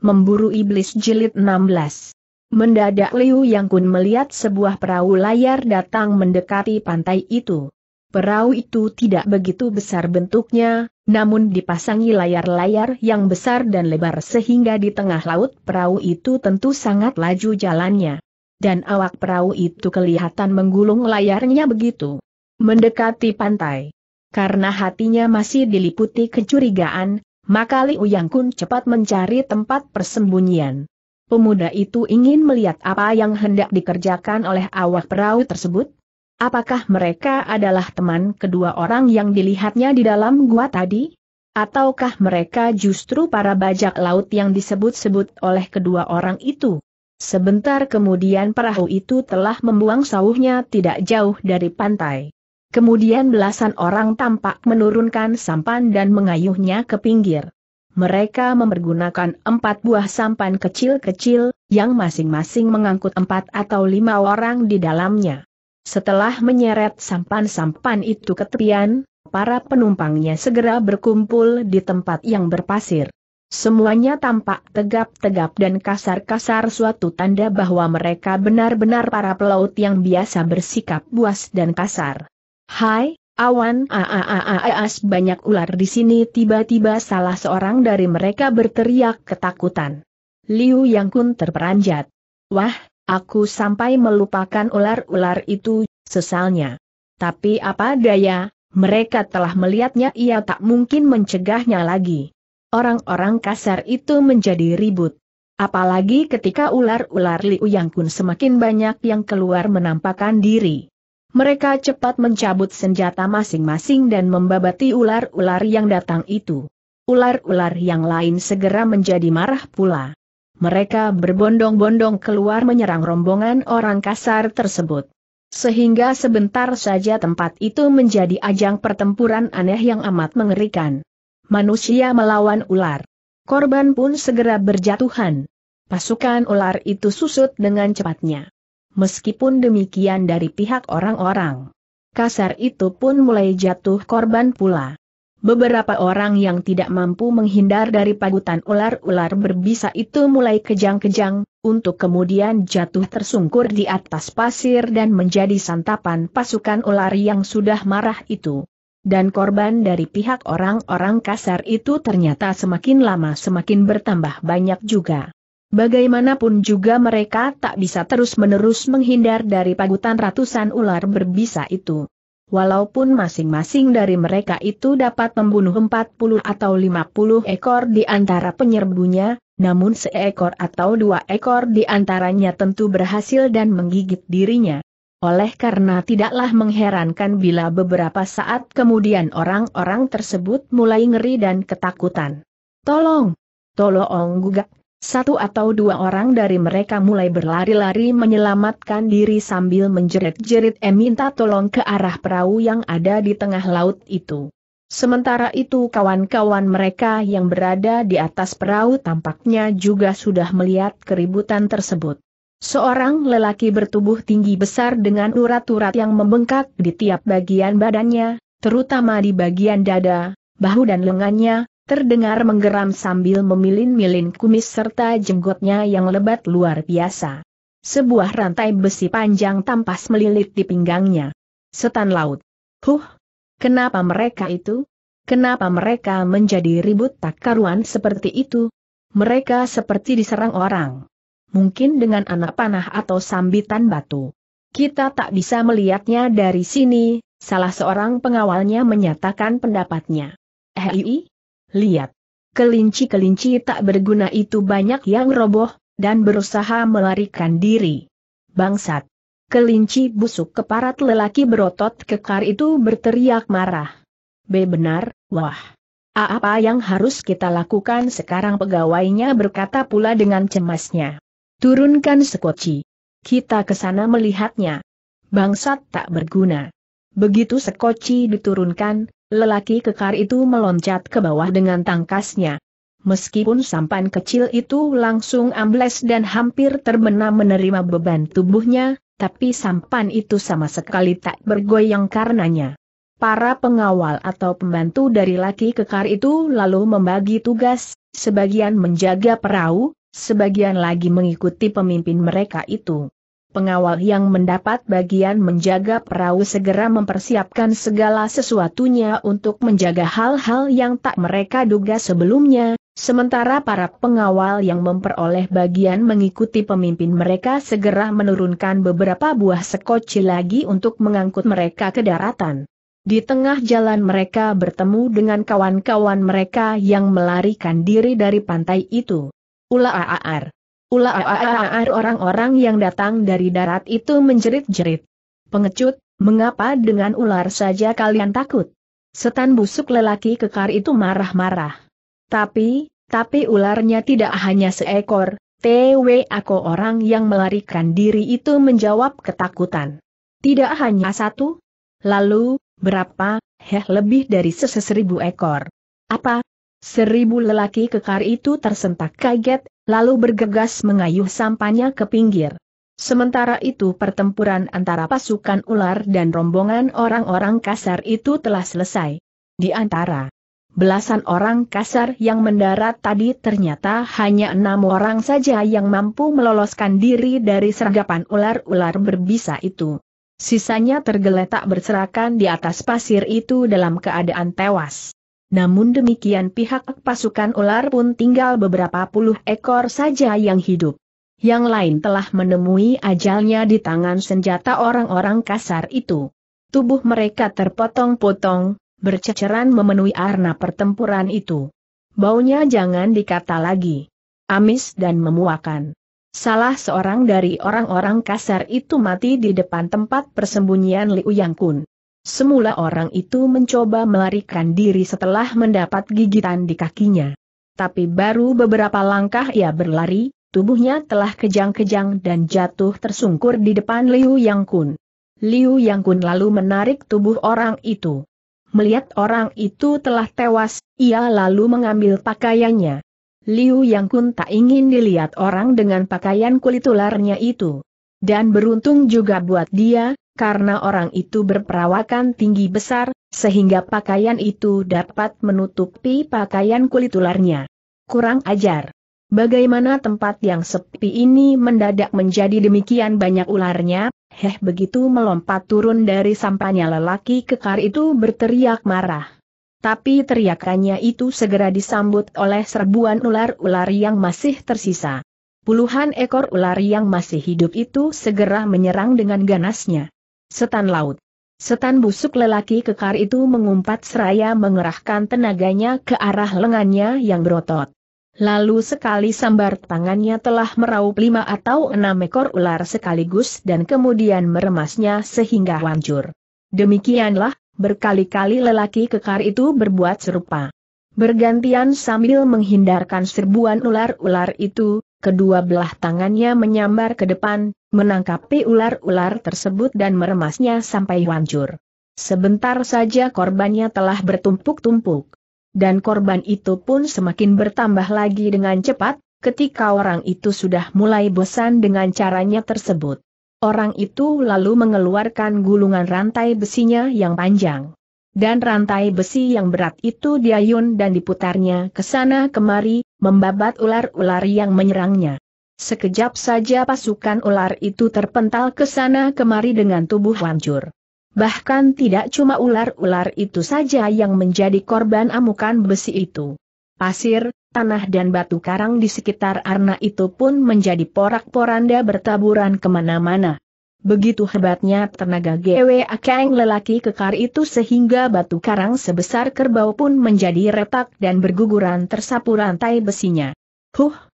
Memburu Iblis Jilid 16 Mendadak Liu Yang Kun melihat sebuah perahu layar datang mendekati pantai itu. Perahu itu tidak begitu besar bentuknya, namun dipasangi layar-layar yang besar dan lebar sehingga di tengah laut perahu itu tentu sangat laju jalannya. Dan awak perahu itu kelihatan menggulung layarnya begitu. Mendekati pantai. Karena hatinya masih diliputi kecurigaan, maka Li Uyang Kun cepat mencari tempat persembunyian. Pemuda itu ingin melihat apa yang hendak dikerjakan oleh awak perahu tersebut. Apakah mereka adalah teman kedua orang yang dilihatnya di dalam gua tadi? Ataukah mereka justru para bajak laut yang disebut-sebut oleh kedua orang itu? Sebentar kemudian perahu itu telah membuang sawuhnya tidak jauh dari pantai. Kemudian belasan orang tampak menurunkan sampan dan mengayuhnya ke pinggir. Mereka mempergunakan empat buah sampan kecil-kecil, yang masing-masing mengangkut empat atau lima orang di dalamnya. Setelah menyeret sampan-sampan itu ke tepian, para penumpangnya segera berkumpul di tempat yang berpasir. Semuanya tampak tegap-tegap dan kasar-kasar suatu tanda bahwa mereka benar-benar para pelaut yang biasa bersikap buas dan kasar. Hai, awan aaaaas banyak ular di sini tiba-tiba salah seorang dari mereka berteriak ketakutan. Liu Yang Kun terperanjat. Wah, aku sampai melupakan ular-ular itu, sesalnya. Tapi apa daya, mereka telah melihatnya ia tak mungkin mencegahnya lagi. Orang-orang kasar itu menjadi ribut. Apalagi ketika ular-ular Liu Yang Kun semakin banyak yang keluar menampakkan diri. Mereka cepat mencabut senjata masing-masing dan membabati ular-ular yang datang itu. Ular-ular yang lain segera menjadi marah pula. Mereka berbondong-bondong keluar menyerang rombongan orang kasar tersebut. Sehingga sebentar saja tempat itu menjadi ajang pertempuran aneh yang amat mengerikan. Manusia melawan ular. Korban pun segera berjatuhan. Pasukan ular itu susut dengan cepatnya meskipun demikian dari pihak orang-orang. Kasar itu pun mulai jatuh korban pula. Beberapa orang yang tidak mampu menghindar dari pagutan ular-ular berbisa itu mulai kejang-kejang, untuk kemudian jatuh tersungkur di atas pasir dan menjadi santapan pasukan ular yang sudah marah itu. Dan korban dari pihak orang-orang kasar itu ternyata semakin lama semakin bertambah banyak juga. Bagaimanapun juga mereka tak bisa terus-menerus menghindar dari pagutan ratusan ular berbisa itu. Walaupun masing-masing dari mereka itu dapat membunuh 40 atau 50 ekor di antara penyerbunya, namun seekor atau dua ekor di antaranya tentu berhasil dan menggigit dirinya. Oleh karena tidaklah mengherankan bila beberapa saat kemudian orang-orang tersebut mulai ngeri dan ketakutan. Tolong! Tolong gugak! Satu atau dua orang dari mereka mulai berlari-lari menyelamatkan diri sambil menjerit-jerit e minta tolong ke arah perahu yang ada di tengah laut itu. Sementara itu kawan-kawan mereka yang berada di atas perahu tampaknya juga sudah melihat keributan tersebut. Seorang lelaki bertubuh tinggi besar dengan urat-urat yang membengkak di tiap bagian badannya, terutama di bagian dada, bahu dan lengannya, terdengar menggeram sambil memilin-milin kumis serta jenggotnya yang lebat luar biasa. Sebuah rantai besi panjang tampas melilit di pinggangnya. Setan laut. Huh, kenapa mereka itu? Kenapa mereka menjadi ribut tak karuan seperti itu? Mereka seperti diserang orang. Mungkin dengan anak panah atau sambitan batu. Kita tak bisa melihatnya dari sini, salah seorang pengawalnya menyatakan pendapatnya. Eh, Lihat. Kelinci-kelinci tak berguna itu banyak yang roboh, dan berusaha melarikan diri. Bangsat. Kelinci busuk keparat lelaki berotot kekar itu berteriak marah. B benar, wah. A apa yang harus kita lakukan sekarang pegawainya berkata pula dengan cemasnya. Turunkan sekoci. Kita ke sana melihatnya. Bangsat tak berguna. Begitu sekoci diturunkan, Lelaki kekar itu meloncat ke bawah dengan tangkasnya. Meskipun sampan kecil itu langsung ambles dan hampir terbenam menerima beban tubuhnya, tapi sampan itu sama sekali tak bergoyang karenanya. Para pengawal atau pembantu dari laki kekar itu lalu membagi tugas, sebagian menjaga perahu, sebagian lagi mengikuti pemimpin mereka itu. Pengawal yang mendapat bagian menjaga perahu segera mempersiapkan segala sesuatunya untuk menjaga hal-hal yang tak mereka duga sebelumnya, sementara para pengawal yang memperoleh bagian mengikuti pemimpin mereka segera menurunkan beberapa buah sekoci lagi untuk mengangkut mereka ke daratan. Di tengah jalan mereka bertemu dengan kawan-kawan mereka yang melarikan diri dari pantai itu. Ula aar. Ular orang-orang yang datang dari darat itu menjerit-jerit. Pengecut, mengapa dengan ular saja kalian takut? Setan busuk lelaki kekar itu marah-marah. Tapi, tapi ularnya tidak hanya seekor, TW aku orang yang melarikan diri itu menjawab ketakutan. Tidak hanya satu? Lalu, berapa? Heh lebih dari seseribu ekor. Apa? Seribu lelaki kekar itu tersentak kaget, lalu bergegas mengayuh sampannya ke pinggir. Sementara itu pertempuran antara pasukan ular dan rombongan orang-orang kasar itu telah selesai. Di antara belasan orang kasar yang mendarat tadi ternyata hanya enam orang saja yang mampu meloloskan diri dari sergapan ular-ular berbisa itu. Sisanya tergeletak berserakan di atas pasir itu dalam keadaan tewas. Namun demikian pihak pasukan ular pun tinggal beberapa puluh ekor saja yang hidup. Yang lain telah menemui ajalnya di tangan senjata orang-orang kasar itu. Tubuh mereka terpotong-potong, berceceran memenuhi arna pertempuran itu. Baunya jangan dikata lagi. Amis dan memuakan. Salah seorang dari orang-orang kasar itu mati di depan tempat persembunyian Liu Yang Kun. Semula orang itu mencoba melarikan diri setelah mendapat gigitan di kakinya. Tapi baru beberapa langkah ia berlari, tubuhnya telah kejang-kejang dan jatuh tersungkur di depan Liu Yang Kun. Liu Yang Kun lalu menarik tubuh orang itu. Melihat orang itu telah tewas, ia lalu mengambil pakaiannya. Liu Yang Kun tak ingin dilihat orang dengan pakaian kulit ularnya itu. Dan beruntung juga buat dia, karena orang itu berperawakan tinggi besar, sehingga pakaian itu dapat menutupi pakaian kulit ularnya. Kurang ajar. Bagaimana tempat yang sepi ini mendadak menjadi demikian banyak ularnya? Heh begitu melompat turun dari sampahnya lelaki kekar itu berteriak marah. Tapi teriakannya itu segera disambut oleh serbuan ular-ular yang masih tersisa. Puluhan ekor ular yang masih hidup itu segera menyerang dengan ganasnya. Setan laut. Setan busuk lelaki kekar itu mengumpat seraya mengerahkan tenaganya ke arah lengannya yang berotot. Lalu sekali sambar tangannya telah meraup lima atau enam ekor ular sekaligus dan kemudian meremasnya sehingga hancur. Demikianlah, berkali-kali lelaki kekar itu berbuat serupa. Bergantian sambil menghindarkan serbuan ular-ular itu, kedua belah tangannya menyambar ke depan, menangkapi ular-ular tersebut dan meremasnya sampai hancur. Sebentar saja korbannya telah bertumpuk-tumpuk. Dan korban itu pun semakin bertambah lagi dengan cepat, ketika orang itu sudah mulai bosan dengan caranya tersebut. Orang itu lalu mengeluarkan gulungan rantai besinya yang panjang. Dan rantai besi yang berat itu diayun dan diputarnya ke sana kemari, membabat ular-ular yang menyerangnya. Sekejap saja pasukan ular itu terpental ke sana kemari dengan tubuh hancur. Bahkan tidak cuma ular-ular itu saja yang menjadi korban amukan besi itu. Pasir, tanah dan batu karang di sekitar arna itu pun menjadi porak-poranda bertaburan kemana-mana. Begitu hebatnya tenaga gewe Akeng lelaki kekar itu sehingga batu karang sebesar kerbau pun menjadi retak dan berguguran tersapu rantai besinya. Huh!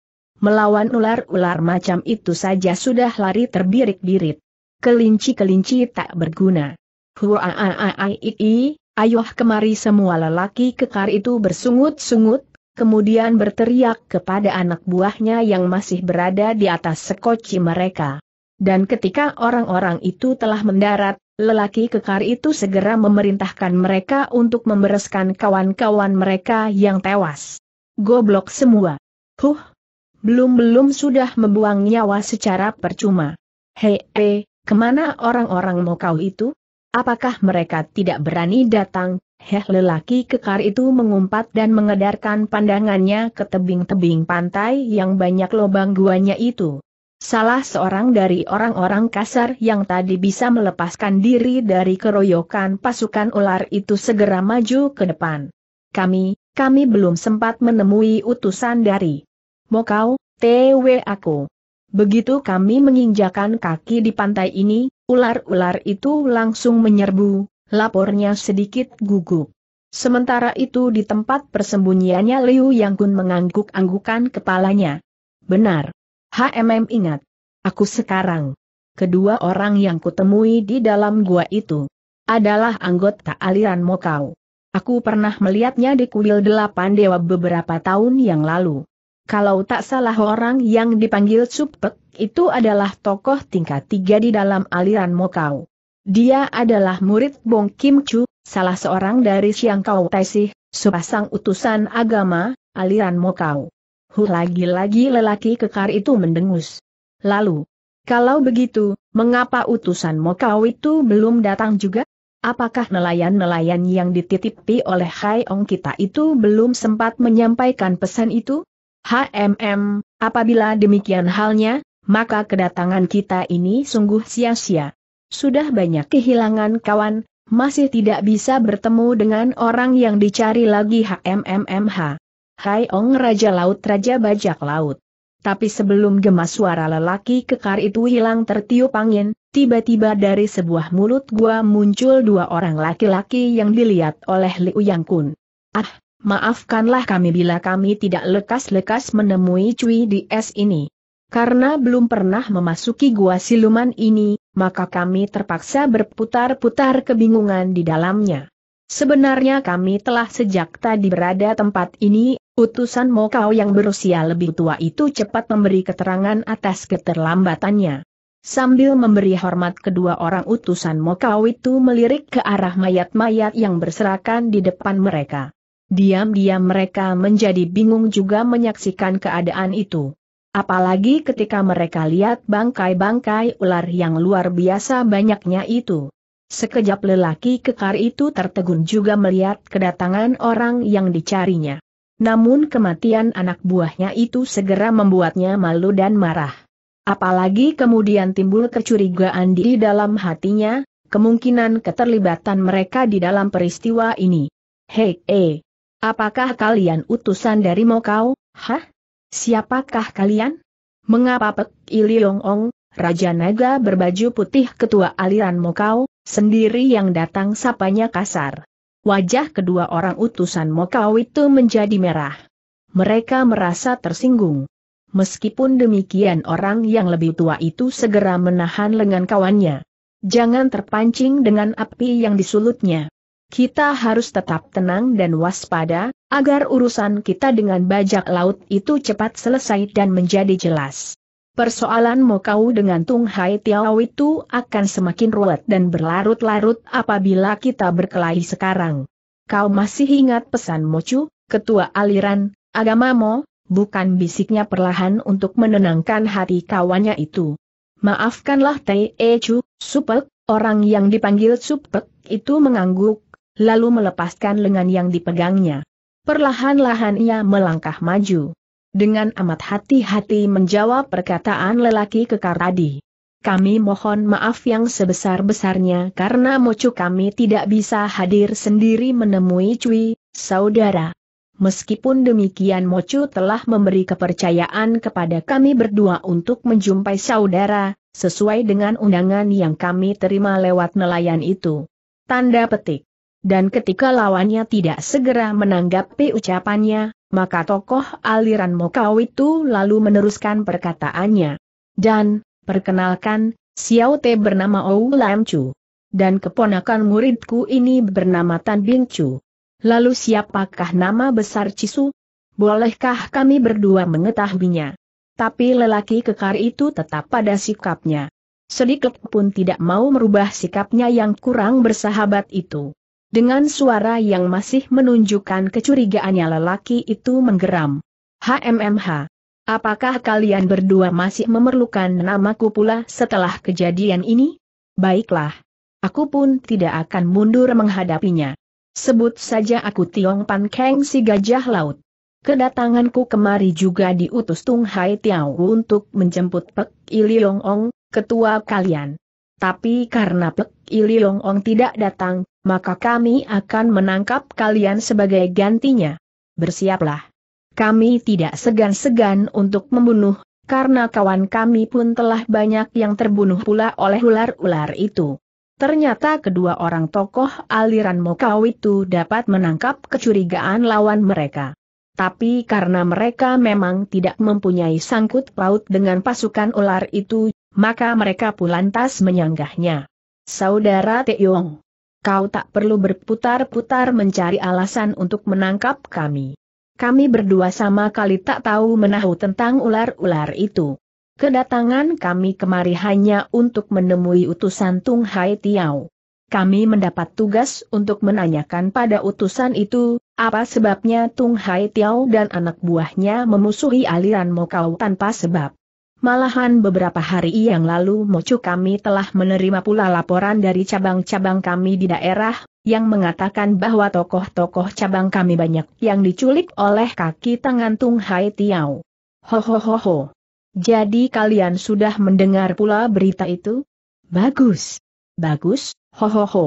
Melawan ular-ular macam itu saja sudah lari terbirik-birit. Kelinci-kelinci tak berguna. Huaaaiii, ayoh kemari semua lelaki kekar itu bersungut-sungut, kemudian berteriak kepada anak buahnya yang masih berada di atas sekoci mereka. Dan ketika orang-orang itu telah mendarat, lelaki kekar itu segera memerintahkan mereka untuk membereskan kawan-kawan mereka yang tewas. Goblok semua. Huh, belum-belum sudah membuang nyawa secara percuma. Hei, hey, kemana orang-orang mokau itu? Apakah mereka tidak berani datang? Heh lelaki kekar itu mengumpat dan mengedarkan pandangannya ke tebing-tebing pantai yang banyak lubang guanya itu. Salah seorang dari orang-orang kasar yang tadi bisa melepaskan diri dari keroyokan pasukan ular itu segera maju ke depan. Kami, kami belum sempat menemui utusan dari Mau kau, TW aku. Begitu kami menginjakan kaki di pantai ini, ular-ular itu langsung menyerbu, lapornya sedikit gugup. Sementara itu di tempat persembunyiannya Liu Yang Kun mengangguk-anggukan kepalanya. Benar. HMM ingat. Aku sekarang. Kedua orang yang kutemui di dalam gua itu adalah anggota aliran Mokau. Aku pernah melihatnya di kuil delapan dewa beberapa tahun yang lalu kalau tak salah orang yang dipanggil Supek, itu adalah tokoh tingkat tiga di dalam aliran Mokau. Dia adalah murid Bong Kim Chu, salah seorang dari Siang Kau Taisih, sepasang utusan agama, aliran Mokau. Hu lagi-lagi lelaki kekar itu mendengus. Lalu, kalau begitu, mengapa utusan Mokau itu belum datang juga? Apakah nelayan-nelayan yang dititipi oleh Hai Ong kita itu belum sempat menyampaikan pesan itu? HMM, apabila demikian halnya, maka kedatangan kita ini sungguh sia-sia. Sudah banyak kehilangan kawan, masih tidak bisa bertemu dengan orang yang dicari lagi HMMMH. Hai Ong Raja Laut Raja Bajak Laut. Tapi sebelum gemas suara lelaki kekar itu hilang tertiup angin, tiba-tiba dari sebuah mulut gua muncul dua orang laki-laki yang dilihat oleh Liu Yang Kun. Ah, Maafkanlah kami bila kami tidak lekas-lekas menemui Cui di es ini. Karena belum pernah memasuki gua siluman ini, maka kami terpaksa berputar-putar kebingungan di dalamnya. Sebenarnya kami telah sejak tadi berada tempat ini, utusan Mokau yang berusia lebih tua itu cepat memberi keterangan atas keterlambatannya. Sambil memberi hormat kedua orang utusan Mokau itu melirik ke arah mayat-mayat yang berserakan di depan mereka. Diam-diam mereka menjadi bingung juga menyaksikan keadaan itu. Apalagi ketika mereka lihat bangkai-bangkai ular yang luar biasa banyaknya itu. Sekejap lelaki kekar itu tertegun juga melihat kedatangan orang yang dicarinya. Namun kematian anak buahnya itu segera membuatnya malu dan marah. Apalagi kemudian timbul kecurigaan di dalam hatinya, kemungkinan keterlibatan mereka di dalam peristiwa ini. Hei, hei. Eh. Apakah kalian utusan dari Mokau? Hah? Siapakah kalian? Mengapa Pek Iliong Ong, Raja Naga berbaju putih ketua aliran Mokau, sendiri yang datang sapanya kasar? Wajah kedua orang utusan Mokau itu menjadi merah. Mereka merasa tersinggung. Meskipun demikian orang yang lebih tua itu segera menahan lengan kawannya. Jangan terpancing dengan api yang disulutnya. Kita harus tetap tenang dan waspada, agar urusan kita dengan bajak laut itu cepat selesai dan menjadi jelas. Persoalan Mokau dengan Tung Hai Tiao itu akan semakin ruwet dan berlarut-larut apabila kita berkelahi sekarang. Kau masih ingat pesan Mocu, ketua aliran, agama Mo, bukan bisiknya perlahan untuk menenangkan hati kawannya itu. Maafkanlah Tei Chu, Supek, orang yang dipanggil Supek itu mengangguk, lalu melepaskan lengan yang dipegangnya. Perlahan-lahan ia melangkah maju. Dengan amat hati-hati menjawab perkataan lelaki kekar tadi. Kami mohon maaf yang sebesar-besarnya karena mocu kami tidak bisa hadir sendiri menemui Cui, saudara. Meskipun demikian mocu telah memberi kepercayaan kepada kami berdua untuk menjumpai saudara, sesuai dengan undangan yang kami terima lewat nelayan itu. Tanda petik dan ketika lawannya tidak segera menanggapi ucapannya, maka tokoh aliran Mokau itu lalu meneruskan perkataannya. Dan, perkenalkan, Xiao Te bernama Ou Lam Chu. Dan keponakan muridku ini bernama Tan Bing Chu. Lalu siapakah nama besar Cisu? Bolehkah kami berdua mengetahuinya? Tapi lelaki kekar itu tetap pada sikapnya. Sedikit pun tidak mau merubah sikapnya yang kurang bersahabat itu. Dengan suara yang masih menunjukkan kecurigaannya lelaki itu menggeram. HMMH. Apakah kalian berdua masih memerlukan namaku pula setelah kejadian ini? Baiklah. Aku pun tidak akan mundur menghadapinya. Sebut saja aku Tiong Pan Keng si gajah laut. Kedatanganku kemari juga diutus Tung Hai Tiao untuk menjemput Pek Ililong Ong, ketua kalian. Tapi karena Pek Ililong Ong tidak datang, maka kami akan menangkap kalian sebagai gantinya. Bersiaplah. Kami tidak segan-segan untuk membunuh, karena kawan kami pun telah banyak yang terbunuh pula oleh ular-ular itu. Ternyata kedua orang tokoh aliran Mokau itu dapat menangkap kecurigaan lawan mereka. Tapi karena mereka memang tidak mempunyai sangkut paut dengan pasukan ular itu, maka mereka pun lantas menyanggahnya. Saudara Teong kau tak perlu berputar-putar mencari alasan untuk menangkap kami. Kami berdua sama kali tak tahu menahu tentang ular-ular itu. Kedatangan kami kemari hanya untuk menemui utusan Tung Hai Tiao. Kami mendapat tugas untuk menanyakan pada utusan itu, apa sebabnya Tung Hai Tiao dan anak buahnya memusuhi aliran Mokau tanpa sebab. Malahan beberapa hari yang lalu Mocu kami telah menerima pula laporan dari cabang-cabang kami di daerah, yang mengatakan bahwa tokoh-tokoh cabang kami banyak yang diculik oleh kaki tangan Tung Hai Tiao. Ho ho ho ho. Jadi kalian sudah mendengar pula berita itu? Bagus. Bagus, ho ho ho.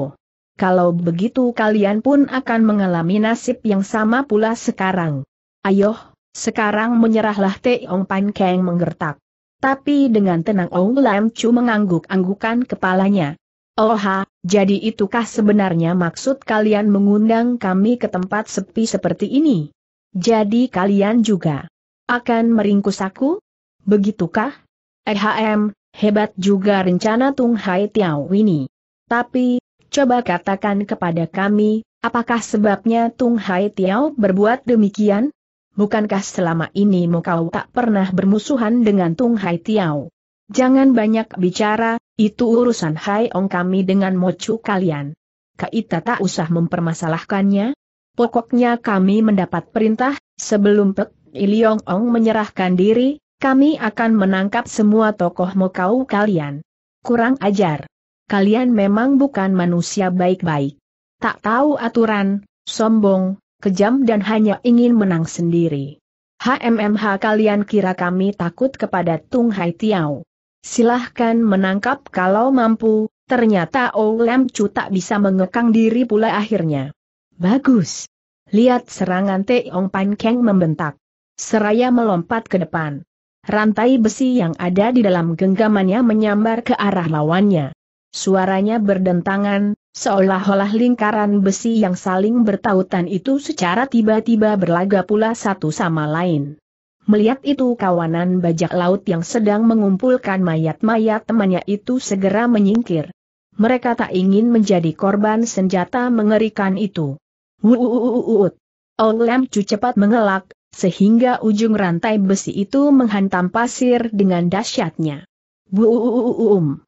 Kalau begitu kalian pun akan mengalami nasib yang sama pula sekarang. Ayo, sekarang menyerahlah Teong Pan Keng menggertak. Tapi dengan tenang Ong Lam Chu mengangguk-anggukan kepalanya. Oha, jadi itukah sebenarnya maksud kalian mengundang kami ke tempat sepi seperti ini? Jadi kalian juga akan meringkus aku? Begitukah? EHM, hebat juga rencana Tung Hai Tiao ini. Tapi, coba katakan kepada kami, apakah sebabnya Tung Hai Tiao berbuat demikian? bukankah selama ini kau tak pernah bermusuhan dengan Tung Hai Tiao? Jangan banyak bicara, itu urusan Hai Ong kami dengan mocu kalian. Kaita tak usah mempermasalahkannya. Pokoknya kami mendapat perintah, sebelum Pek Iliong Ong menyerahkan diri, kami akan menangkap semua tokoh mokau kalian. Kurang ajar. Kalian memang bukan manusia baik-baik. Tak tahu aturan, sombong, kejam dan hanya ingin menang sendiri. HMMH kalian kira kami takut kepada Tung Hai Tiao. Silahkan menangkap kalau mampu, ternyata O Lam Chu tak bisa mengekang diri pula akhirnya. Bagus. Lihat serangan Ong Pan Keng membentak. Seraya melompat ke depan. Rantai besi yang ada di dalam genggamannya menyambar ke arah lawannya. Suaranya berdentangan, Seolah-olah lingkaran besi yang saling bertautan itu secara tiba-tiba berlaga pula satu sama lain. Melihat itu kawanan bajak laut yang sedang mengumpulkan mayat-mayat temannya itu segera menyingkir. Mereka tak ingin menjadi korban senjata mengerikan itu. Ong Lam Chu cepat mengelak, sehingga ujung rantai besi itu menghantam pasir dengan dahsyatnya. Buuuuum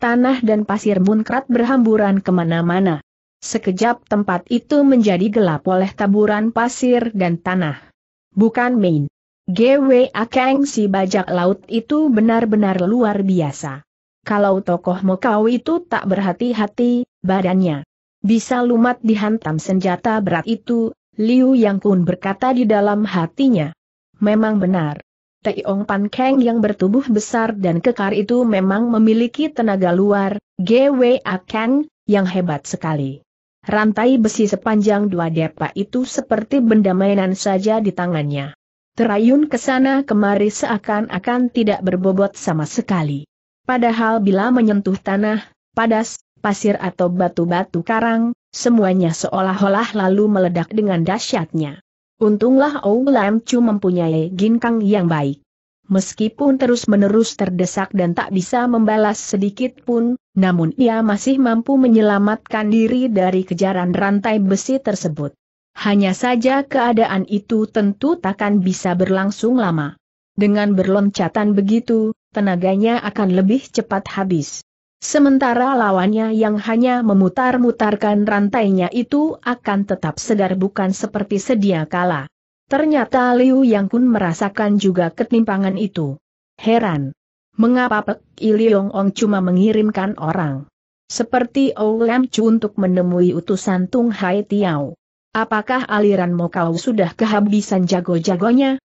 tanah dan pasir munkrat berhamburan kemana-mana. Sekejap tempat itu menjadi gelap oleh taburan pasir dan tanah. Bukan main. GW Akeng si bajak laut itu benar-benar luar biasa. Kalau tokoh Mokau itu tak berhati-hati, badannya bisa lumat dihantam senjata berat itu, Liu Yang Kun berkata di dalam hatinya. Memang benar. Teong Pan Keng yang bertubuh besar dan kekar itu memang memiliki tenaga luar, GWA Kang, yang hebat sekali. Rantai besi sepanjang dua depa itu seperti benda mainan saja di tangannya. Terayun ke sana kemari seakan-akan tidak berbobot sama sekali. Padahal bila menyentuh tanah, padas, pasir atau batu-batu karang, semuanya seolah-olah lalu meledak dengan dahsyatnya. Untunglah Ou Lam Chu mempunyai ginkang yang baik. Meskipun terus-menerus terdesak dan tak bisa membalas sedikit pun, namun ia masih mampu menyelamatkan diri dari kejaran rantai besi tersebut. Hanya saja keadaan itu tentu takkan bisa berlangsung lama. Dengan berloncatan begitu, tenaganya akan lebih cepat habis. Sementara lawannya yang hanya memutar-mutarkan rantainya itu akan tetap segar bukan seperti sedia kala. Ternyata Liu Yang Kun merasakan juga ketimpangan itu. Heran. Mengapa Pek Iliong Ong cuma mengirimkan orang? Seperti Oulam Chu untuk menemui utusan Tung Hai Tiao. Apakah aliran Mokau sudah kehabisan jago-jagonya?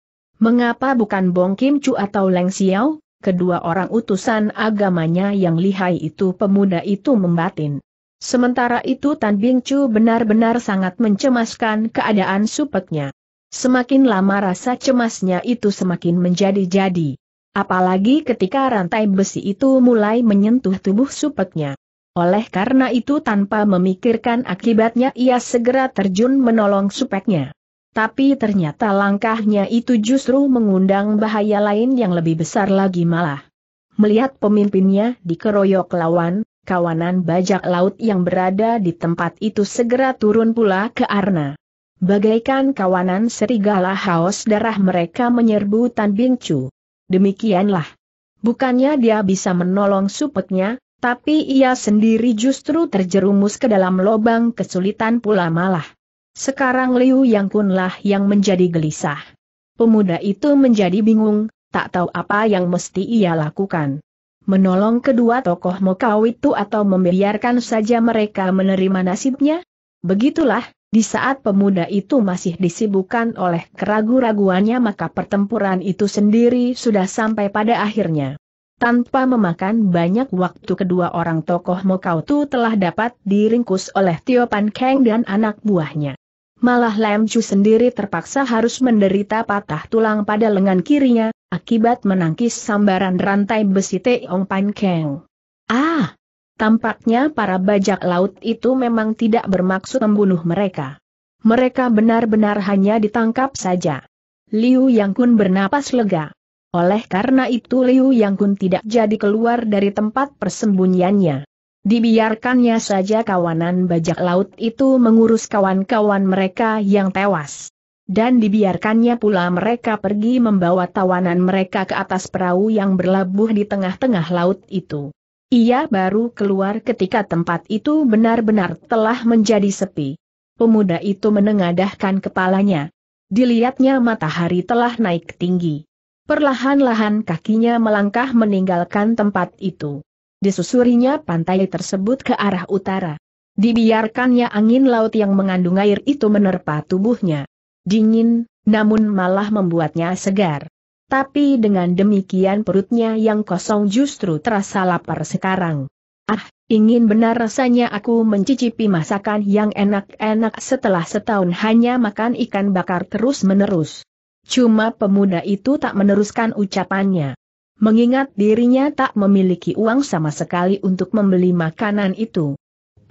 Mengapa bukan Bong Kim Chu atau Leng Xiao? kedua orang utusan agamanya yang lihai itu pemuda itu membatin. Sementara itu Tan Bingcu benar-benar sangat mencemaskan keadaan supeknya. Semakin lama rasa cemasnya itu semakin menjadi-jadi. Apalagi ketika rantai besi itu mulai menyentuh tubuh supeknya. Oleh karena itu tanpa memikirkan akibatnya ia segera terjun menolong supeknya. Tapi ternyata langkahnya itu justru mengundang bahaya lain yang lebih besar lagi malah. Melihat pemimpinnya dikeroyok lawan, kawanan bajak laut yang berada di tempat itu segera turun pula ke Arna. Bagaikan kawanan serigala haus darah mereka menyerbu Tan Bingcu. Demikianlah. Bukannya dia bisa menolong supetnya, tapi ia sendiri justru terjerumus ke dalam lobang kesulitan pula malah. Sekarang Liu Yang kunlah yang menjadi gelisah. Pemuda itu menjadi bingung, tak tahu apa yang mesti ia lakukan. Menolong kedua tokoh Mokau itu atau membiarkan saja mereka menerima nasibnya? Begitulah, di saat pemuda itu masih disibukkan oleh keragu-raguannya maka pertempuran itu sendiri sudah sampai pada akhirnya. Tanpa memakan banyak waktu kedua orang tokoh Mokau itu telah dapat diringkus oleh Tio Pan Keng dan anak buahnya. Malah Lam Chu sendiri terpaksa harus menderita patah tulang pada lengan kirinya, akibat menangkis sambaran rantai besi Teong Pan Keng. Ah! Tampaknya para bajak laut itu memang tidak bermaksud membunuh mereka. Mereka benar-benar hanya ditangkap saja. Liu Yang Kun bernapas lega. Oleh karena itu Liu Yang Kun tidak jadi keluar dari tempat persembunyiannya. Dibiarkannya saja kawanan bajak laut itu mengurus kawan-kawan mereka yang tewas. Dan dibiarkannya pula mereka pergi membawa tawanan mereka ke atas perahu yang berlabuh di tengah-tengah laut itu. Ia baru keluar ketika tempat itu benar-benar telah menjadi sepi. Pemuda itu menengadahkan kepalanya. Dilihatnya matahari telah naik tinggi. Perlahan-lahan kakinya melangkah meninggalkan tempat itu disusurinya pantai tersebut ke arah utara. Dibiarkannya angin laut yang mengandung air itu menerpa tubuhnya. Dingin, namun malah membuatnya segar. Tapi dengan demikian perutnya yang kosong justru terasa lapar sekarang. Ah, ingin benar rasanya aku mencicipi masakan yang enak-enak setelah setahun hanya makan ikan bakar terus-menerus. Cuma pemuda itu tak meneruskan ucapannya mengingat dirinya tak memiliki uang sama sekali untuk membeli makanan itu.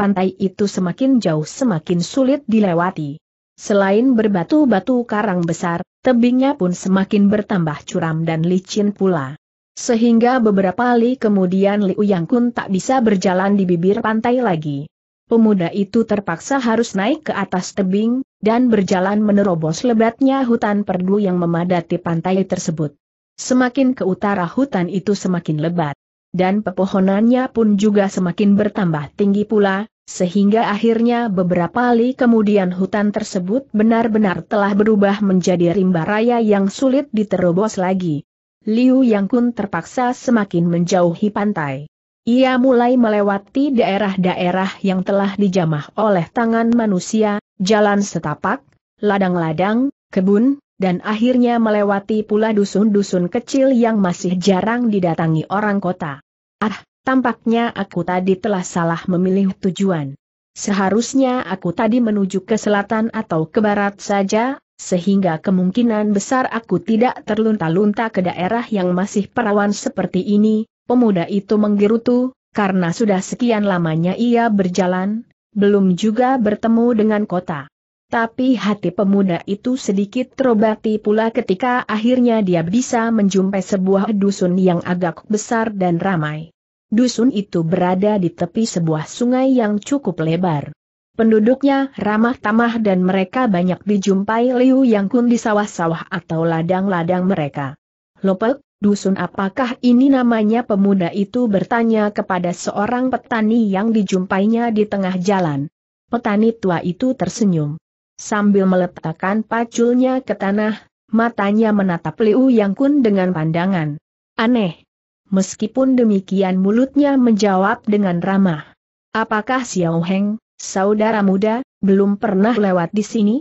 Pantai itu semakin jauh semakin sulit dilewati. Selain berbatu-batu karang besar, tebingnya pun semakin bertambah curam dan licin pula. Sehingga beberapa kali kemudian Liu Yang Kun tak bisa berjalan di bibir pantai lagi. Pemuda itu terpaksa harus naik ke atas tebing, dan berjalan menerobos lebatnya hutan perdu yang memadati pantai tersebut. Semakin ke utara hutan itu semakin lebat. Dan pepohonannya pun juga semakin bertambah tinggi pula, sehingga akhirnya beberapa kali kemudian hutan tersebut benar-benar telah berubah menjadi rimba raya yang sulit diterobos lagi. Liu Yang Kun terpaksa semakin menjauhi pantai. Ia mulai melewati daerah-daerah yang telah dijamah oleh tangan manusia, jalan setapak, ladang-ladang, kebun, dan akhirnya melewati pula dusun-dusun kecil yang masih jarang didatangi orang kota. Ah, tampaknya aku tadi telah salah memilih tujuan. Seharusnya aku tadi menuju ke selatan atau ke barat saja, sehingga kemungkinan besar aku tidak terlunta-lunta ke daerah yang masih perawan seperti ini, pemuda itu menggerutu, karena sudah sekian lamanya ia berjalan, belum juga bertemu dengan kota. Tapi hati pemuda itu sedikit terobati pula ketika akhirnya dia bisa menjumpai sebuah dusun yang agak besar dan ramai. Dusun itu berada di tepi sebuah sungai yang cukup lebar. Penduduknya ramah tamah dan mereka banyak dijumpai Liu Yang Kun di sawah-sawah atau ladang-ladang mereka. Lopek, dusun apakah ini namanya pemuda itu bertanya kepada seorang petani yang dijumpainya di tengah jalan. Petani tua itu tersenyum. Sambil meletakkan paculnya ke tanah, matanya menatap Liu Yang Kun dengan pandangan. Aneh. Meskipun demikian mulutnya menjawab dengan ramah. Apakah Xiao Heng, saudara muda, belum pernah lewat di sini?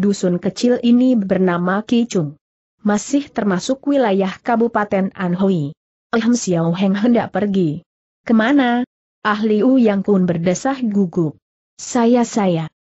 Dusun kecil ini bernama Kicung. Masih termasuk wilayah Kabupaten Anhui. Ahem Xiao Heng hendak pergi. Kemana? Ahli U Yang Kun berdesah gugup. Saya-saya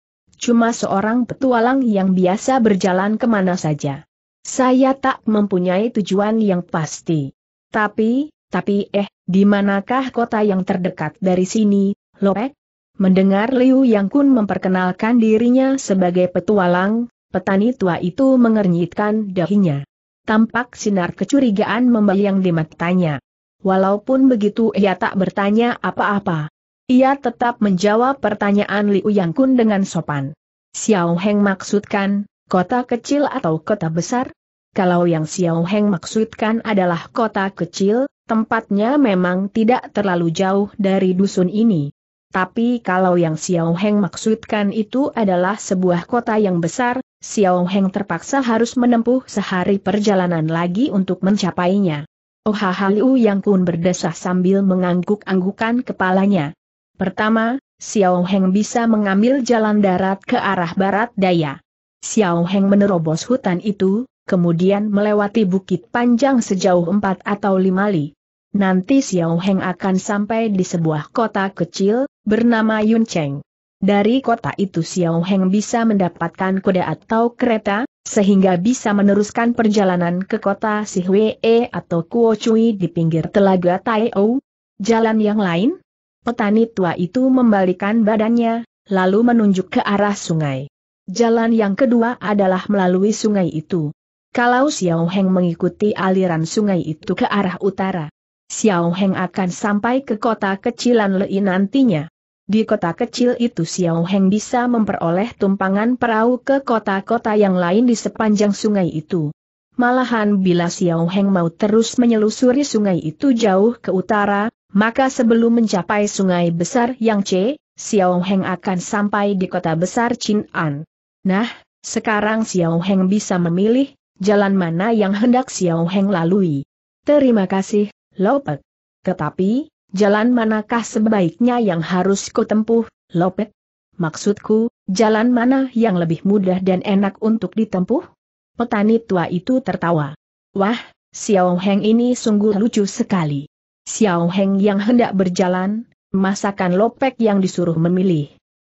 cuma seorang petualang yang biasa berjalan kemana saja. Saya tak mempunyai tujuan yang pasti. Tapi, tapi eh, di manakah kota yang terdekat dari sini, Lopek? Mendengar Liu Yang Kun memperkenalkan dirinya sebagai petualang, petani tua itu mengernyitkan dahinya. Tampak sinar kecurigaan membayang di matanya. Walaupun begitu ia tak bertanya apa-apa. Ia tetap menjawab pertanyaan Liu Yang Kun dengan sopan. Xiao Heng maksudkan, kota kecil atau kota besar? Kalau yang Xiao Heng maksudkan adalah kota kecil, tempatnya memang tidak terlalu jauh dari dusun ini. Tapi kalau yang Xiao Heng maksudkan itu adalah sebuah kota yang besar, Xiao Heng terpaksa harus menempuh sehari perjalanan lagi untuk mencapainya. Oh Liu Yang Kun berdesah sambil mengangguk-anggukan kepalanya. Pertama, Xiao Heng bisa mengambil jalan darat ke arah barat daya. Xiao Heng menerobos hutan itu, kemudian melewati bukit panjang sejauh empat atau lima li. Nanti Xiao Heng akan sampai di sebuah kota kecil, bernama Yuncheng. Dari kota itu Xiao Heng bisa mendapatkan kuda atau kereta, sehingga bisa meneruskan perjalanan ke kota Sihwee atau Kuochui di pinggir telaga Taiou. Jalan yang lain, Petani tua itu membalikan badannya, lalu menunjuk ke arah sungai. Jalan yang kedua adalah melalui sungai itu. Kalau Xiao Heng mengikuti aliran sungai itu ke arah utara, Xiao Heng akan sampai ke kota kecilan Lei nantinya. Di kota kecil itu Xiao Heng bisa memperoleh tumpangan perahu ke kota-kota yang lain di sepanjang sungai itu. Malahan bila Xiao Heng mau terus menyelusuri sungai itu jauh ke utara, maka sebelum mencapai sungai besar Yang C, Xiao Heng akan sampai di kota besar Chin'an. Nah, sekarang Xiao Heng bisa memilih jalan mana yang hendak Xiao Heng lalui. Terima kasih, Lopet. Tetapi, jalan manakah sebaiknya yang harus kutempuh, Lopet? Maksudku, jalan mana yang lebih mudah dan enak untuk ditempuh? Petani tua itu tertawa. Wah, Xiao Heng ini sungguh lucu sekali. Xiao Heng yang hendak berjalan, masakan lopek yang disuruh memilih.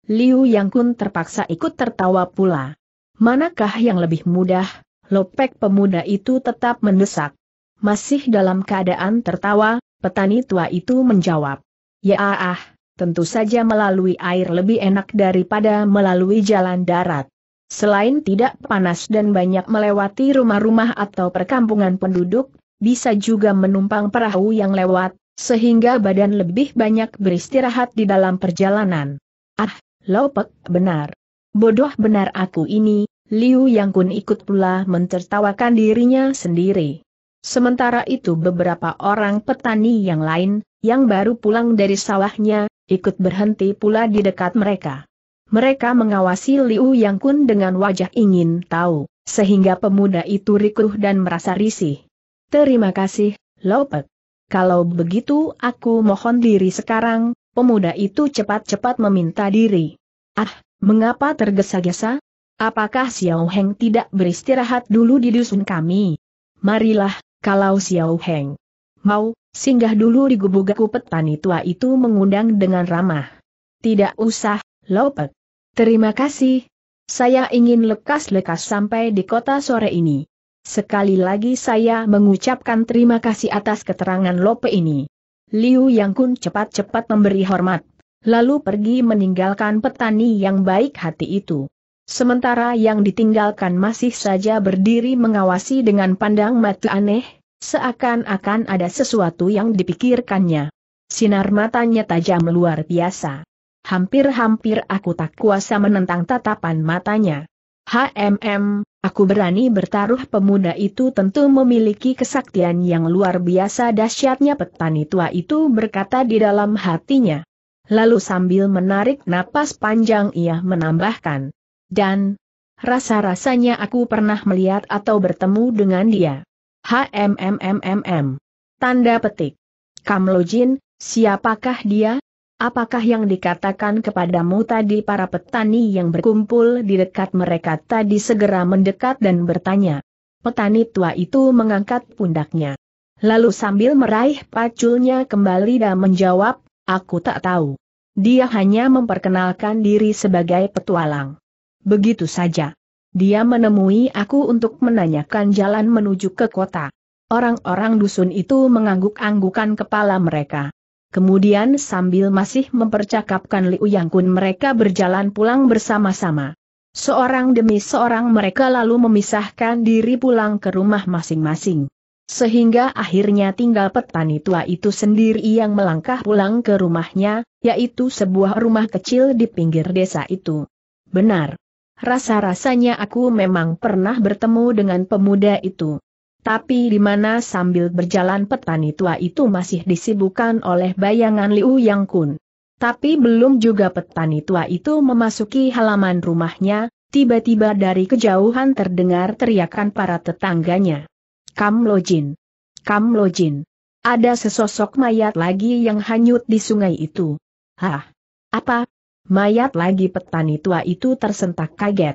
Liu Yang Kun terpaksa ikut tertawa pula. Manakah yang lebih mudah, lopek pemuda itu tetap mendesak. Masih dalam keadaan tertawa, petani tua itu menjawab. Ya ah, ah, tentu saja melalui air lebih enak daripada melalui jalan darat. Selain tidak panas dan banyak melewati rumah-rumah atau perkampungan penduduk, bisa juga menumpang perahu yang lewat, sehingga badan lebih banyak beristirahat di dalam perjalanan. Ah, Lopek benar. Bodoh benar aku ini, Liu Yang Kun ikut pula mentertawakan dirinya sendiri. Sementara itu beberapa orang petani yang lain, yang baru pulang dari sawahnya, ikut berhenti pula di dekat mereka. Mereka mengawasi Liu Yang Kun dengan wajah ingin tahu, sehingga pemuda itu rikuh dan merasa risih. Terima kasih, Lopet. Kalau begitu aku mohon diri sekarang, pemuda itu cepat-cepat meminta diri. Ah, mengapa tergesa-gesa? Apakah Xiao Heng tidak beristirahat dulu di dusun kami? Marilah, kalau Xiao Heng mau, singgah dulu di gubugaku petani tua itu mengundang dengan ramah. Tidak usah, Lopet. Terima kasih. Saya ingin lekas-lekas sampai di kota sore ini. Sekali lagi saya mengucapkan terima kasih atas keterangan Lope ini. Liu Yang Kun cepat-cepat memberi hormat, lalu pergi meninggalkan petani yang baik hati itu. Sementara yang ditinggalkan masih saja berdiri mengawasi dengan pandang mata aneh, seakan-akan ada sesuatu yang dipikirkannya. Sinar matanya tajam luar biasa. Hampir-hampir aku tak kuasa menentang tatapan matanya. HMM, aku berani bertaruh pemuda itu tentu memiliki kesaktian yang luar biasa dahsyatnya petani tua itu berkata di dalam hatinya. Lalu sambil menarik napas panjang ia menambahkan. Dan, rasa-rasanya aku pernah melihat atau bertemu dengan dia. HMMMMM. Tanda petik. Kamlojin, siapakah dia? Apakah yang dikatakan kepadamu tadi para petani yang berkumpul di dekat mereka tadi segera mendekat dan bertanya. Petani tua itu mengangkat pundaknya. Lalu sambil meraih paculnya kembali dan menjawab, aku tak tahu. Dia hanya memperkenalkan diri sebagai petualang. Begitu saja. Dia menemui aku untuk menanyakan jalan menuju ke kota. Orang-orang dusun itu mengangguk-anggukan kepala mereka. Kemudian sambil masih mempercakapkan Liu Yang Kun mereka berjalan pulang bersama-sama. Seorang demi seorang mereka lalu memisahkan diri pulang ke rumah masing-masing. Sehingga akhirnya tinggal petani tua itu sendiri yang melangkah pulang ke rumahnya, yaitu sebuah rumah kecil di pinggir desa itu. Benar. Rasa-rasanya aku memang pernah bertemu dengan pemuda itu. Tapi di mana sambil berjalan petani tua itu masih disibukkan oleh bayangan Liu Yang Kun. Tapi belum juga petani tua itu memasuki halaman rumahnya, tiba-tiba dari kejauhan terdengar teriakan para tetangganya. Kam Lo Jin, Kam Lo Jin, Ada sesosok mayat lagi yang hanyut di sungai itu. Hah? Apa? Mayat lagi petani tua itu tersentak kaget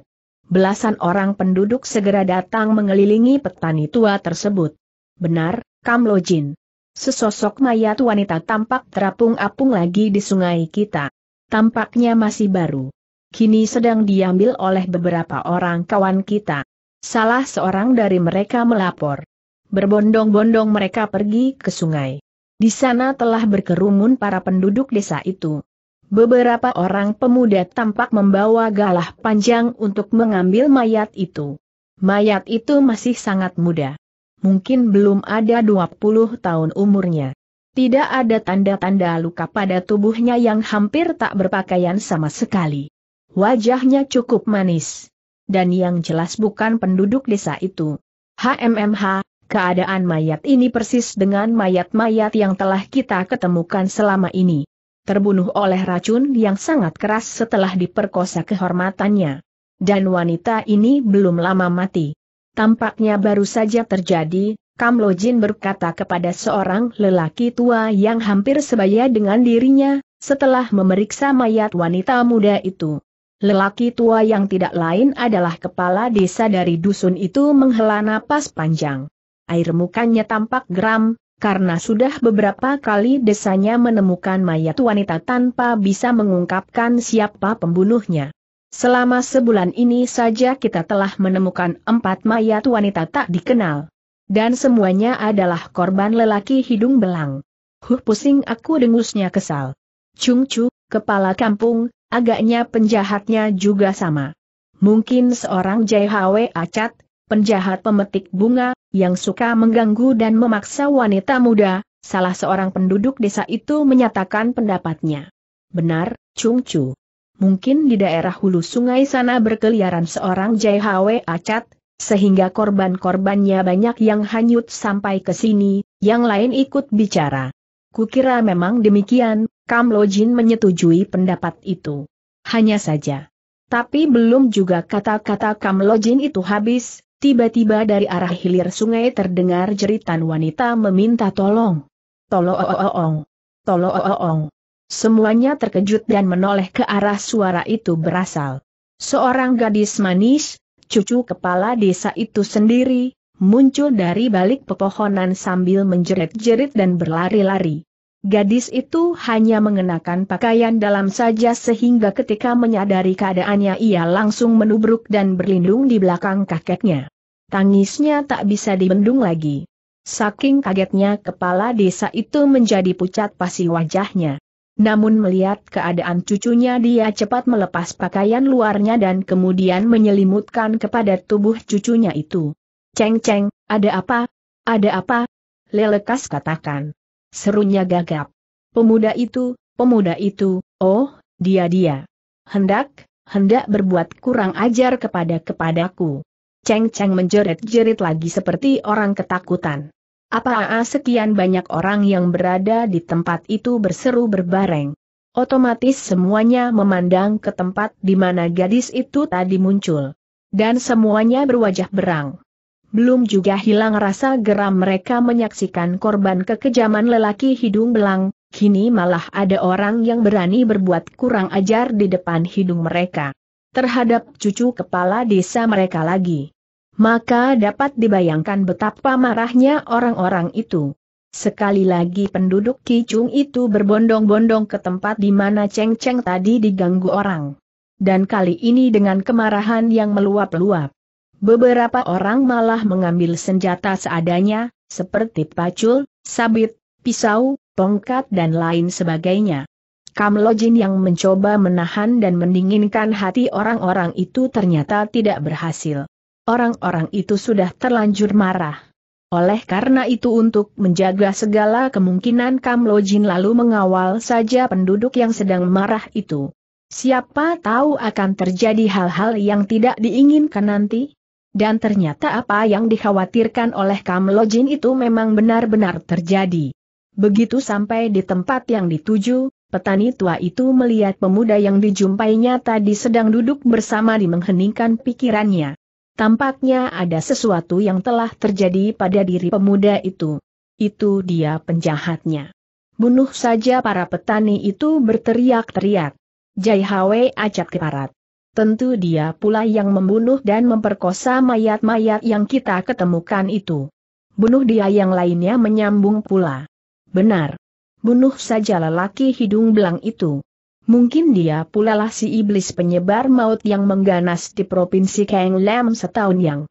belasan orang penduduk segera datang mengelilingi petani tua tersebut. Benar, Kamlojin. Sesosok mayat wanita tampak terapung-apung lagi di sungai kita. Tampaknya masih baru. Kini sedang diambil oleh beberapa orang kawan kita. Salah seorang dari mereka melapor. Berbondong-bondong mereka pergi ke sungai. Di sana telah berkerumun para penduduk desa itu. Beberapa orang pemuda tampak membawa galah panjang untuk mengambil mayat itu. Mayat itu masih sangat muda. Mungkin belum ada 20 tahun umurnya. Tidak ada tanda-tanda luka pada tubuhnya yang hampir tak berpakaian sama sekali. Wajahnya cukup manis. Dan yang jelas bukan penduduk desa itu. HMMH, keadaan mayat ini persis dengan mayat-mayat yang telah kita ketemukan selama ini terbunuh oleh racun yang sangat keras setelah diperkosa kehormatannya. Dan wanita ini belum lama mati. Tampaknya baru saja terjadi, Kam Jin berkata kepada seorang lelaki tua yang hampir sebaya dengan dirinya, setelah memeriksa mayat wanita muda itu. Lelaki tua yang tidak lain adalah kepala desa dari dusun itu menghela napas panjang. Air mukanya tampak geram, karena sudah beberapa kali desanya menemukan mayat wanita tanpa bisa mengungkapkan siapa pembunuhnya. Selama sebulan ini saja kita telah menemukan empat mayat wanita tak dikenal. Dan semuanya adalah korban lelaki hidung belang. Huh pusing aku dengusnya kesal. Cung cu, kepala kampung, agaknya penjahatnya juga sama. Mungkin seorang Jai Hwe acat, penjahat pemetik bunga, yang suka mengganggu dan memaksa wanita muda, salah seorang penduduk desa itu menyatakan pendapatnya. Benar, Chung Chu. Mungkin di daerah hulu sungai sana berkeliaran seorang JHW acat, sehingga korban-korbannya banyak yang hanyut sampai ke sini, yang lain ikut bicara. Kukira memang demikian, Kam Lo Jin menyetujui pendapat itu. Hanya saja. Tapi belum juga kata-kata Kam Lo Jin itu habis, Tiba-tiba dari arah hilir sungai terdengar jeritan wanita meminta tolong. Tolong. Tolong. Semuanya terkejut dan menoleh ke arah suara itu berasal. Seorang gadis manis, cucu kepala desa itu sendiri, muncul dari balik pepohonan sambil menjerit-jerit dan berlari-lari. Gadis itu hanya mengenakan pakaian dalam saja sehingga ketika menyadari keadaannya ia langsung menubruk dan berlindung di belakang kakeknya. Tangisnya tak bisa dibendung lagi. Saking kagetnya kepala desa itu menjadi pucat pasi wajahnya. Namun melihat keadaan cucunya dia cepat melepas pakaian luarnya dan kemudian menyelimutkan kepada tubuh cucunya itu. Ceng ceng, ada apa? Ada apa? Lelekas katakan. Serunya gagap. Pemuda itu, pemuda itu, oh, dia dia. Hendak, hendak berbuat kurang ajar kepada kepadaku. Cheng Cheng menjerit-jerit lagi seperti orang ketakutan. Apa sekian banyak orang yang berada di tempat itu berseru berbareng. Otomatis semuanya memandang ke tempat di mana gadis itu tadi muncul. Dan semuanya berwajah berang. Belum juga hilang rasa geram mereka menyaksikan korban kekejaman lelaki hidung belang, kini malah ada orang yang berani berbuat kurang ajar di depan hidung mereka terhadap cucu kepala desa mereka lagi. Maka dapat dibayangkan betapa marahnya orang-orang itu. Sekali lagi penduduk Kicung itu berbondong-bondong ke tempat di mana Cheng Cheng tadi diganggu orang. Dan kali ini dengan kemarahan yang meluap-luap. Beberapa orang malah mengambil senjata seadanya, seperti pacul, sabit, pisau, tongkat dan lain sebagainya. Kamlojin yang mencoba menahan dan mendinginkan hati orang-orang itu ternyata tidak berhasil. Orang-orang itu sudah terlanjur marah. Oleh karena itu untuk menjaga segala kemungkinan Kamlojin lalu mengawal saja penduduk yang sedang marah itu. Siapa tahu akan terjadi hal-hal yang tidak diinginkan nanti? Dan ternyata apa yang dikhawatirkan oleh Kamlojin itu memang benar-benar terjadi. Begitu sampai di tempat yang dituju, Petani tua itu melihat pemuda yang dijumpainya tadi sedang duduk bersama di mengheningkan pikirannya. Tampaknya ada sesuatu yang telah terjadi pada diri pemuda itu. Itu dia penjahatnya. Bunuh saja para petani itu berteriak-teriak. Jai Hwe acak Tentu dia pula yang membunuh dan memperkosa mayat-mayat yang kita ketemukan itu. Bunuh dia yang lainnya menyambung pula. Benar, bunuh saja lelaki hidung belang itu. Mungkin dia pula lah si iblis penyebar maut yang mengganas di provinsi Kang Lam setahun yang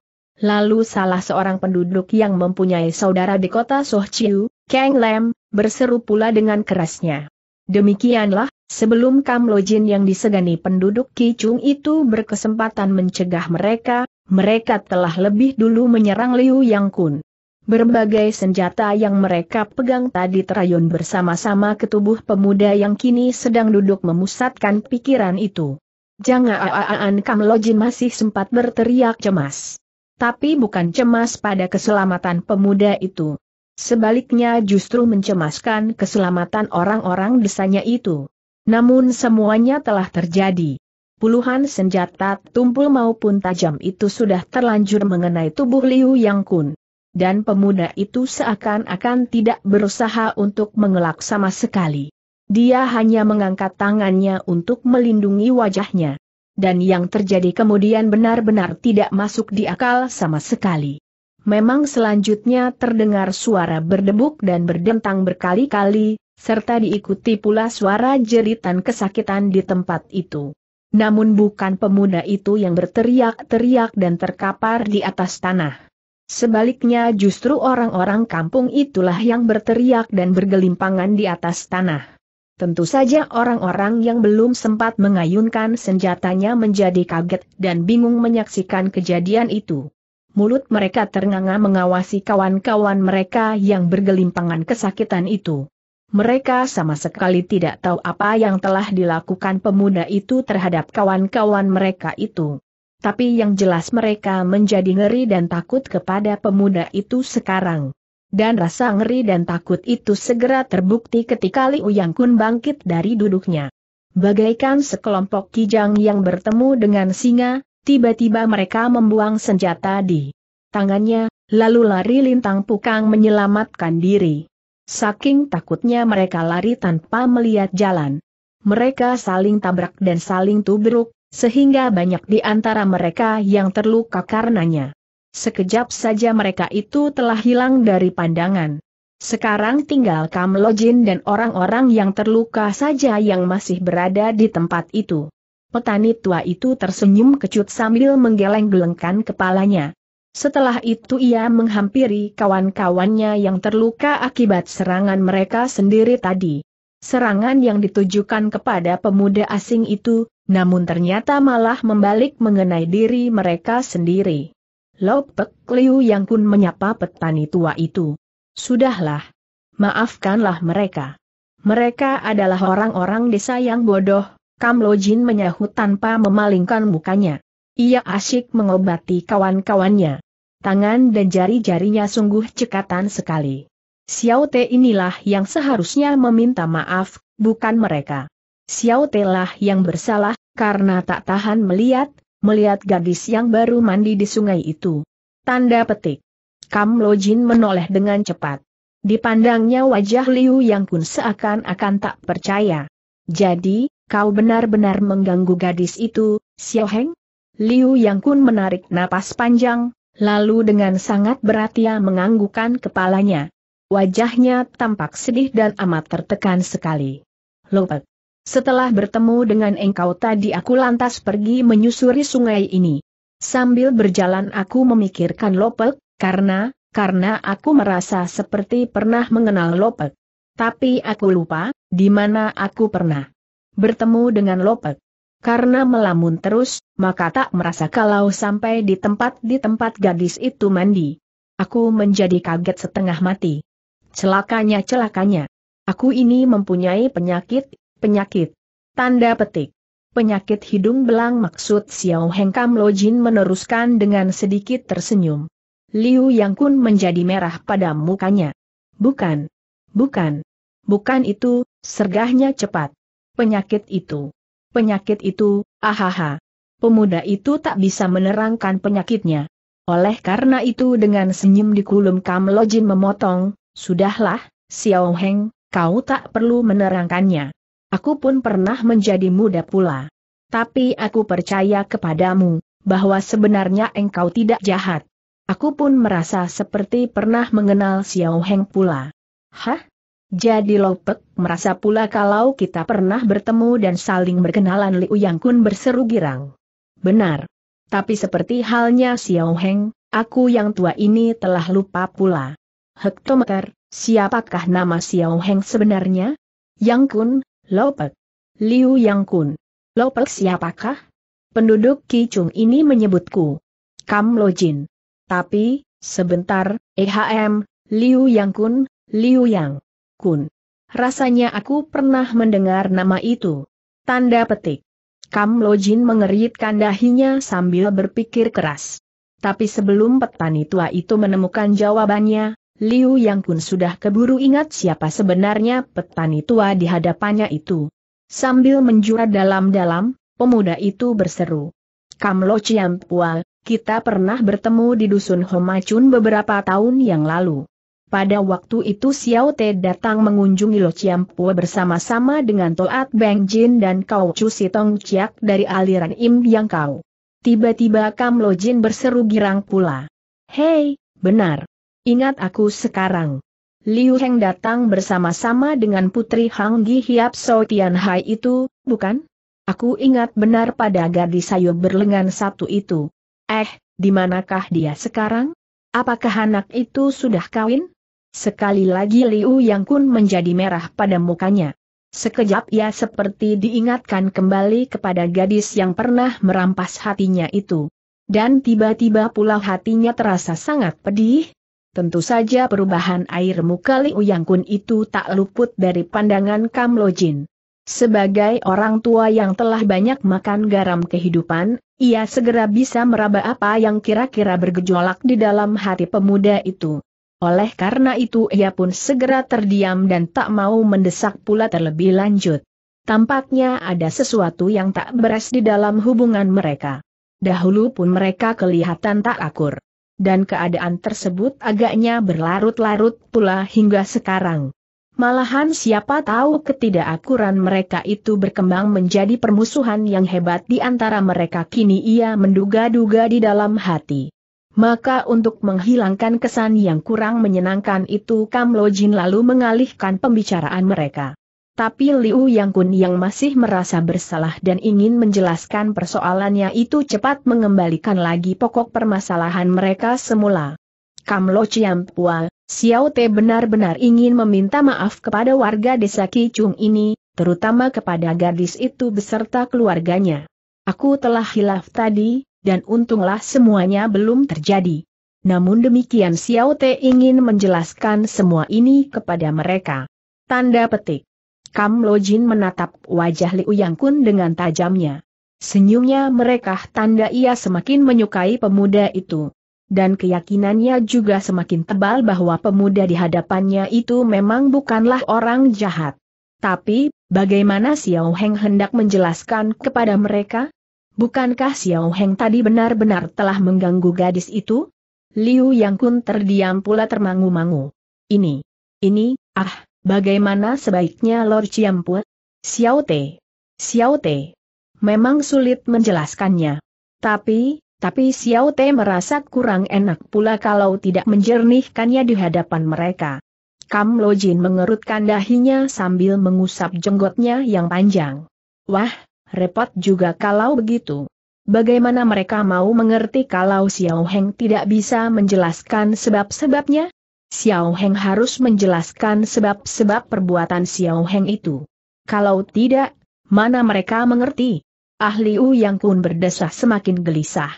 lalu salah seorang penduduk yang mempunyai saudara di kota Sohchiu, Kang Lam, berseru pula dengan kerasnya. Demikianlah, sebelum Kam Lojin yang disegani penduduk Kicung itu berkesempatan mencegah mereka, mereka telah lebih dulu menyerang Liu Yang Kun. Berbagai senjata yang mereka pegang tadi terayun bersama-sama ke tubuh pemuda yang kini sedang duduk memusatkan pikiran itu. Jangan aan Kamloji masih sempat berteriak cemas. Tapi bukan cemas pada keselamatan pemuda itu. Sebaliknya justru mencemaskan keselamatan orang-orang desanya itu. Namun semuanya telah terjadi. Puluhan senjata tumpul maupun tajam itu sudah terlanjur mengenai tubuh Liu Yang Kun dan pemuda itu seakan-akan tidak berusaha untuk mengelak sama sekali. Dia hanya mengangkat tangannya untuk melindungi wajahnya. Dan yang terjadi kemudian benar-benar tidak masuk di akal sama sekali. Memang selanjutnya terdengar suara berdebuk dan berdentang berkali-kali, serta diikuti pula suara jeritan kesakitan di tempat itu. Namun bukan pemuda itu yang berteriak-teriak dan terkapar di atas tanah. Sebaliknya justru orang-orang kampung itulah yang berteriak dan bergelimpangan di atas tanah. Tentu saja orang-orang yang belum sempat mengayunkan senjatanya menjadi kaget dan bingung menyaksikan kejadian itu. Mulut mereka ternganga mengawasi kawan-kawan mereka yang bergelimpangan kesakitan itu. Mereka sama sekali tidak tahu apa yang telah dilakukan pemuda itu terhadap kawan-kawan mereka itu tapi yang jelas mereka menjadi ngeri dan takut kepada pemuda itu sekarang. Dan rasa ngeri dan takut itu segera terbukti ketika Liu Yang Kun bangkit dari duduknya. Bagaikan sekelompok kijang yang bertemu dengan singa, tiba-tiba mereka membuang senjata di tangannya, lalu lari lintang pukang menyelamatkan diri. Saking takutnya mereka lari tanpa melihat jalan. Mereka saling tabrak dan saling tubruk, sehingga banyak di antara mereka yang terluka karenanya. Sekejap saja mereka itu telah hilang dari pandangan. Sekarang tinggal Kamlojin dan orang-orang yang terluka saja yang masih berada di tempat itu. Petani tua itu tersenyum kecut sambil menggeleng-gelengkan kepalanya. Setelah itu ia menghampiri kawan-kawannya yang terluka akibat serangan mereka sendiri tadi. Serangan yang ditujukan kepada pemuda asing itu, namun ternyata malah membalik mengenai diri mereka sendiri. Lopek Liu Yang pun menyapa petani tua itu. Sudahlah. Maafkanlah mereka. Mereka adalah orang-orang desa yang bodoh, Kam Lojin menyahut tanpa memalingkan mukanya. Ia asyik mengobati kawan-kawannya. Tangan dan jari-jarinya sungguh cekatan sekali. Xiao Te inilah yang seharusnya meminta maaf, bukan mereka. Xiao Te lah yang bersalah, karena tak tahan melihat, melihat gadis yang baru mandi di sungai itu. Tanda petik. Kam Lojin menoleh dengan cepat. Dipandangnya wajah Liu Yang Kun seakan-akan tak percaya. Jadi, kau benar-benar mengganggu gadis itu, Xiao Heng? Liu Yang Kun menarik napas panjang, lalu dengan sangat berat ia menganggukkan kepalanya. Wajahnya tampak sedih dan amat tertekan sekali. Lopet. Setelah bertemu dengan engkau tadi aku lantas pergi menyusuri sungai ini. Sambil berjalan aku memikirkan Lopek, karena, karena aku merasa seperti pernah mengenal Lopek. Tapi aku lupa, di mana aku pernah bertemu dengan Lopek. Karena melamun terus, maka tak merasa kalau sampai di tempat di tempat gadis itu mandi. Aku menjadi kaget setengah mati. Celakanya celakanya. Aku ini mempunyai penyakit Penyakit. Tanda petik. Penyakit hidung belang maksud Xiao Heng Kam Lo Jin meneruskan dengan sedikit tersenyum. Liu Yang Kun menjadi merah pada mukanya. Bukan. Bukan. Bukan itu, sergahnya cepat. Penyakit itu. Penyakit itu, ahaha. Pemuda itu tak bisa menerangkan penyakitnya. Oleh karena itu dengan senyum di kulum Kam Lo Jin memotong, Sudahlah, Xiao Heng, kau tak perlu menerangkannya. Aku pun pernah menjadi muda pula. Tapi aku percaya kepadamu, bahwa sebenarnya engkau tidak jahat. Aku pun merasa seperti pernah mengenal Xiao Heng pula. Hah? Jadi Lopek merasa pula kalau kita pernah bertemu dan saling berkenalan Liu Yang Kun berseru girang. Benar. Tapi seperti halnya Xiao Heng, aku yang tua ini telah lupa pula. Hektometer, siapakah nama Xiao Heng sebenarnya? Yang Kun, Lopek. Liu Yang Kun. Lopek siapakah? Penduduk Kicung ini menyebutku. Kam Lojin. Tapi, sebentar, EHM, Liu Yang Kun, Liu Yang Kun. Rasanya aku pernah mendengar nama itu. Tanda petik. Kam Lojin mengeritkan dahinya sambil berpikir keras. Tapi sebelum petani tua itu menemukan jawabannya, Liu Yang pun sudah keburu ingat siapa sebenarnya petani tua di hadapannya itu. Sambil menjurat dalam-dalam, pemuda itu berseru. Kam Lo Chiam Pua, kita pernah bertemu di dusun Homacun beberapa tahun yang lalu. Pada waktu itu Xiao Te datang mengunjungi Lo Pua bersama-sama dengan Toat Beng Jin dan Kau Chu Sitong Chiak dari aliran Im Yang Kau. Tiba-tiba Kam Lo Jin berseru girang pula. Hei, benar, Ingat aku sekarang. Liu Heng datang bersama-sama dengan putri Hang Gi Hiap So Tian Hai itu, bukan? Aku ingat benar pada gadis sayur berlengan satu itu. Eh, di manakah dia sekarang? Apakah anak itu sudah kawin? Sekali lagi Liu Yang Kun menjadi merah pada mukanya. Sekejap ia seperti diingatkan kembali kepada gadis yang pernah merampas hatinya itu. Dan tiba-tiba pula hatinya terasa sangat pedih, Tentu saja perubahan air muka Liu Yang Kun itu tak luput dari pandangan Kam Jin. Sebagai orang tua yang telah banyak makan garam kehidupan, ia segera bisa meraba apa yang kira-kira bergejolak di dalam hati pemuda itu. Oleh karena itu ia pun segera terdiam dan tak mau mendesak pula terlebih lanjut. Tampaknya ada sesuatu yang tak beres di dalam hubungan mereka. Dahulu pun mereka kelihatan tak akur dan keadaan tersebut agaknya berlarut-larut pula hingga sekarang. Malahan siapa tahu ketidakakuran mereka itu berkembang menjadi permusuhan yang hebat di antara mereka kini ia menduga-duga di dalam hati. Maka untuk menghilangkan kesan yang kurang menyenangkan itu Kamlojin lalu mengalihkan pembicaraan mereka. Tapi Liu Yang Kun yang masih merasa bersalah dan ingin menjelaskan persoalannya itu cepat mengembalikan lagi pokok permasalahan mereka semula. Kam Lo Chiam Pua, Xiao Te benar-benar ingin meminta maaf kepada warga desa Kicung ini, terutama kepada gadis itu beserta keluarganya. Aku telah hilaf tadi, dan untunglah semuanya belum terjadi. Namun demikian Xiao Te ingin menjelaskan semua ini kepada mereka. Tanda petik. Kam Lo Jin menatap wajah Liu Yang Kun dengan tajamnya. Senyumnya mereka tanda ia semakin menyukai pemuda itu. Dan keyakinannya juga semakin tebal bahwa pemuda di hadapannya itu memang bukanlah orang jahat. Tapi, bagaimana Xiao Heng hendak menjelaskan kepada mereka? Bukankah Xiao Heng tadi benar-benar telah mengganggu gadis itu? Liu Yang Kun terdiam pula termangu-mangu. Ini, ini, ah, Bagaimana sebaiknya Lord Ciampu? Xiao Te. Xiao Te. Memang sulit menjelaskannya. Tapi, tapi Xiao Te merasa kurang enak pula kalau tidak menjernihkannya di hadapan mereka. Kam Lojin mengerutkan dahinya sambil mengusap jenggotnya yang panjang. Wah, repot juga kalau begitu. Bagaimana mereka mau mengerti kalau Xiao Heng tidak bisa menjelaskan sebab-sebabnya? Xiao Heng harus menjelaskan sebab-sebab perbuatan Xiao Heng itu. Kalau tidak, mana mereka mengerti? Ahli U Yang Kun berdesah semakin gelisah.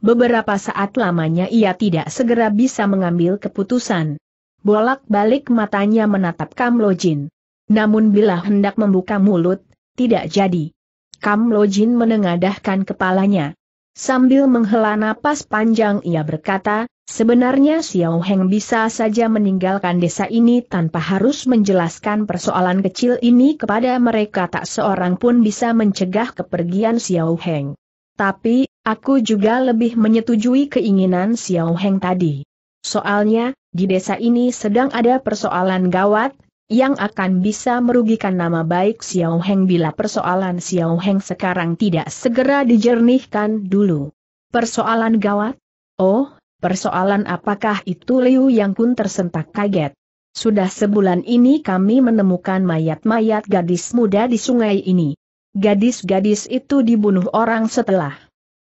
Beberapa saat lamanya ia tidak segera bisa mengambil keputusan. Bolak-balik matanya menatap Kam Lojin. Namun bila hendak membuka mulut, tidak jadi. Kam Lojin menengadahkan kepalanya. Sambil menghela napas panjang ia berkata, Sebenarnya Xiao Heng bisa saja meninggalkan desa ini tanpa harus menjelaskan persoalan kecil ini kepada mereka tak seorang pun bisa mencegah kepergian Xiao Heng. Tapi, aku juga lebih menyetujui keinginan Xiao Heng tadi. Soalnya, di desa ini sedang ada persoalan gawat, yang akan bisa merugikan nama baik Xiao Heng bila persoalan Xiao Heng sekarang tidak segera dijernihkan dulu. Persoalan gawat? Oh, Persoalan apakah itu Liu Yang Kun tersentak kaget. Sudah sebulan ini kami menemukan mayat-mayat gadis muda di sungai ini. Gadis-gadis itu dibunuh orang setelah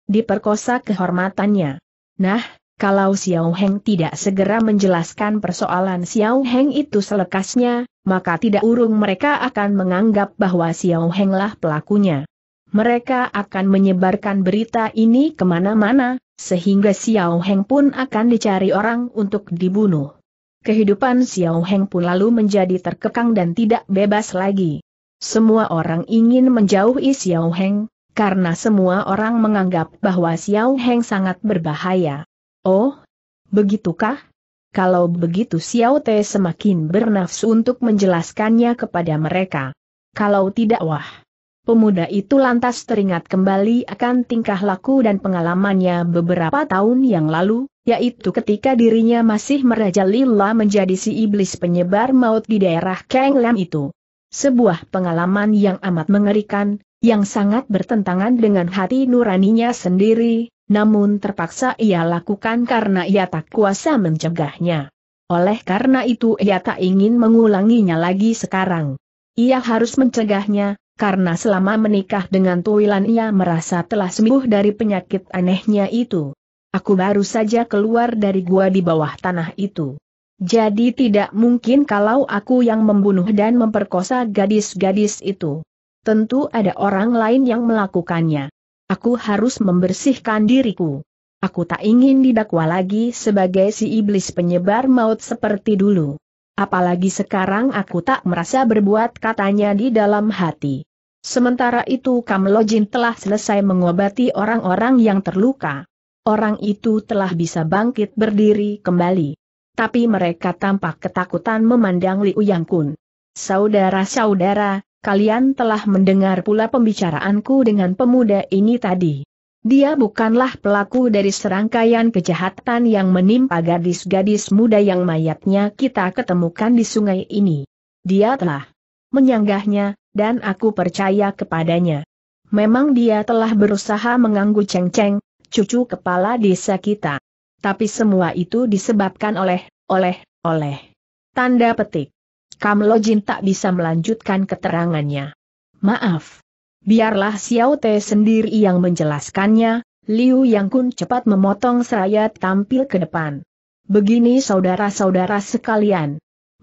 diperkosa kehormatannya. Nah, kalau Xiao Heng tidak segera menjelaskan persoalan Xiao Heng itu selekasnya, maka tidak urung mereka akan menganggap bahwa Xiao Heng lah pelakunya. Mereka akan menyebarkan berita ini kemana-mana, sehingga Xiao Heng pun akan dicari orang untuk dibunuh. Kehidupan Xiao Heng pun lalu menjadi terkekang dan tidak bebas lagi. Semua orang ingin menjauhi Xiao Heng, karena semua orang menganggap bahwa Xiao Heng sangat berbahaya. Oh, begitukah? Kalau begitu Xiao Te semakin bernafsu untuk menjelaskannya kepada mereka. Kalau tidak wah, Pemuda itu lantas teringat kembali akan tingkah laku dan pengalamannya beberapa tahun yang lalu, yaitu ketika dirinya masih merajalela menjadi si iblis penyebar maut di daerah Kang Lam itu. Sebuah pengalaman yang amat mengerikan, yang sangat bertentangan dengan hati nuraninya sendiri, namun terpaksa ia lakukan karena ia tak kuasa mencegahnya. Oleh karena itu ia tak ingin mengulanginya lagi sekarang. Ia harus mencegahnya, karena selama menikah dengan Tuilan ia merasa telah sembuh dari penyakit anehnya itu. Aku baru saja keluar dari gua di bawah tanah itu. Jadi tidak mungkin kalau aku yang membunuh dan memperkosa gadis-gadis itu. Tentu ada orang lain yang melakukannya. Aku harus membersihkan diriku. Aku tak ingin didakwa lagi sebagai si iblis penyebar maut seperti dulu. Apalagi sekarang aku tak merasa berbuat katanya di dalam hati. Sementara itu Kam Lojin telah selesai mengobati orang-orang yang terluka. Orang itu telah bisa bangkit berdiri kembali. Tapi mereka tampak ketakutan memandang Liu Yang Kun. Saudara-saudara, kalian telah mendengar pula pembicaraanku dengan pemuda ini tadi. Dia bukanlah pelaku dari serangkaian kejahatan yang menimpa gadis-gadis muda yang mayatnya kita ketemukan di sungai ini. Dia telah menyanggahnya, dan aku percaya kepadanya. Memang dia telah berusaha mengganggu Cheng Cheng, cucu kepala desa kita. Tapi semua itu disebabkan oleh, oleh, oleh. Tanda petik. Kamlo Jin tak bisa melanjutkan keterangannya. Maaf. Biarlah Xiao Te sendiri yang menjelaskannya, Liu Yang Kun cepat memotong seraya tampil ke depan. Begini saudara-saudara sekalian,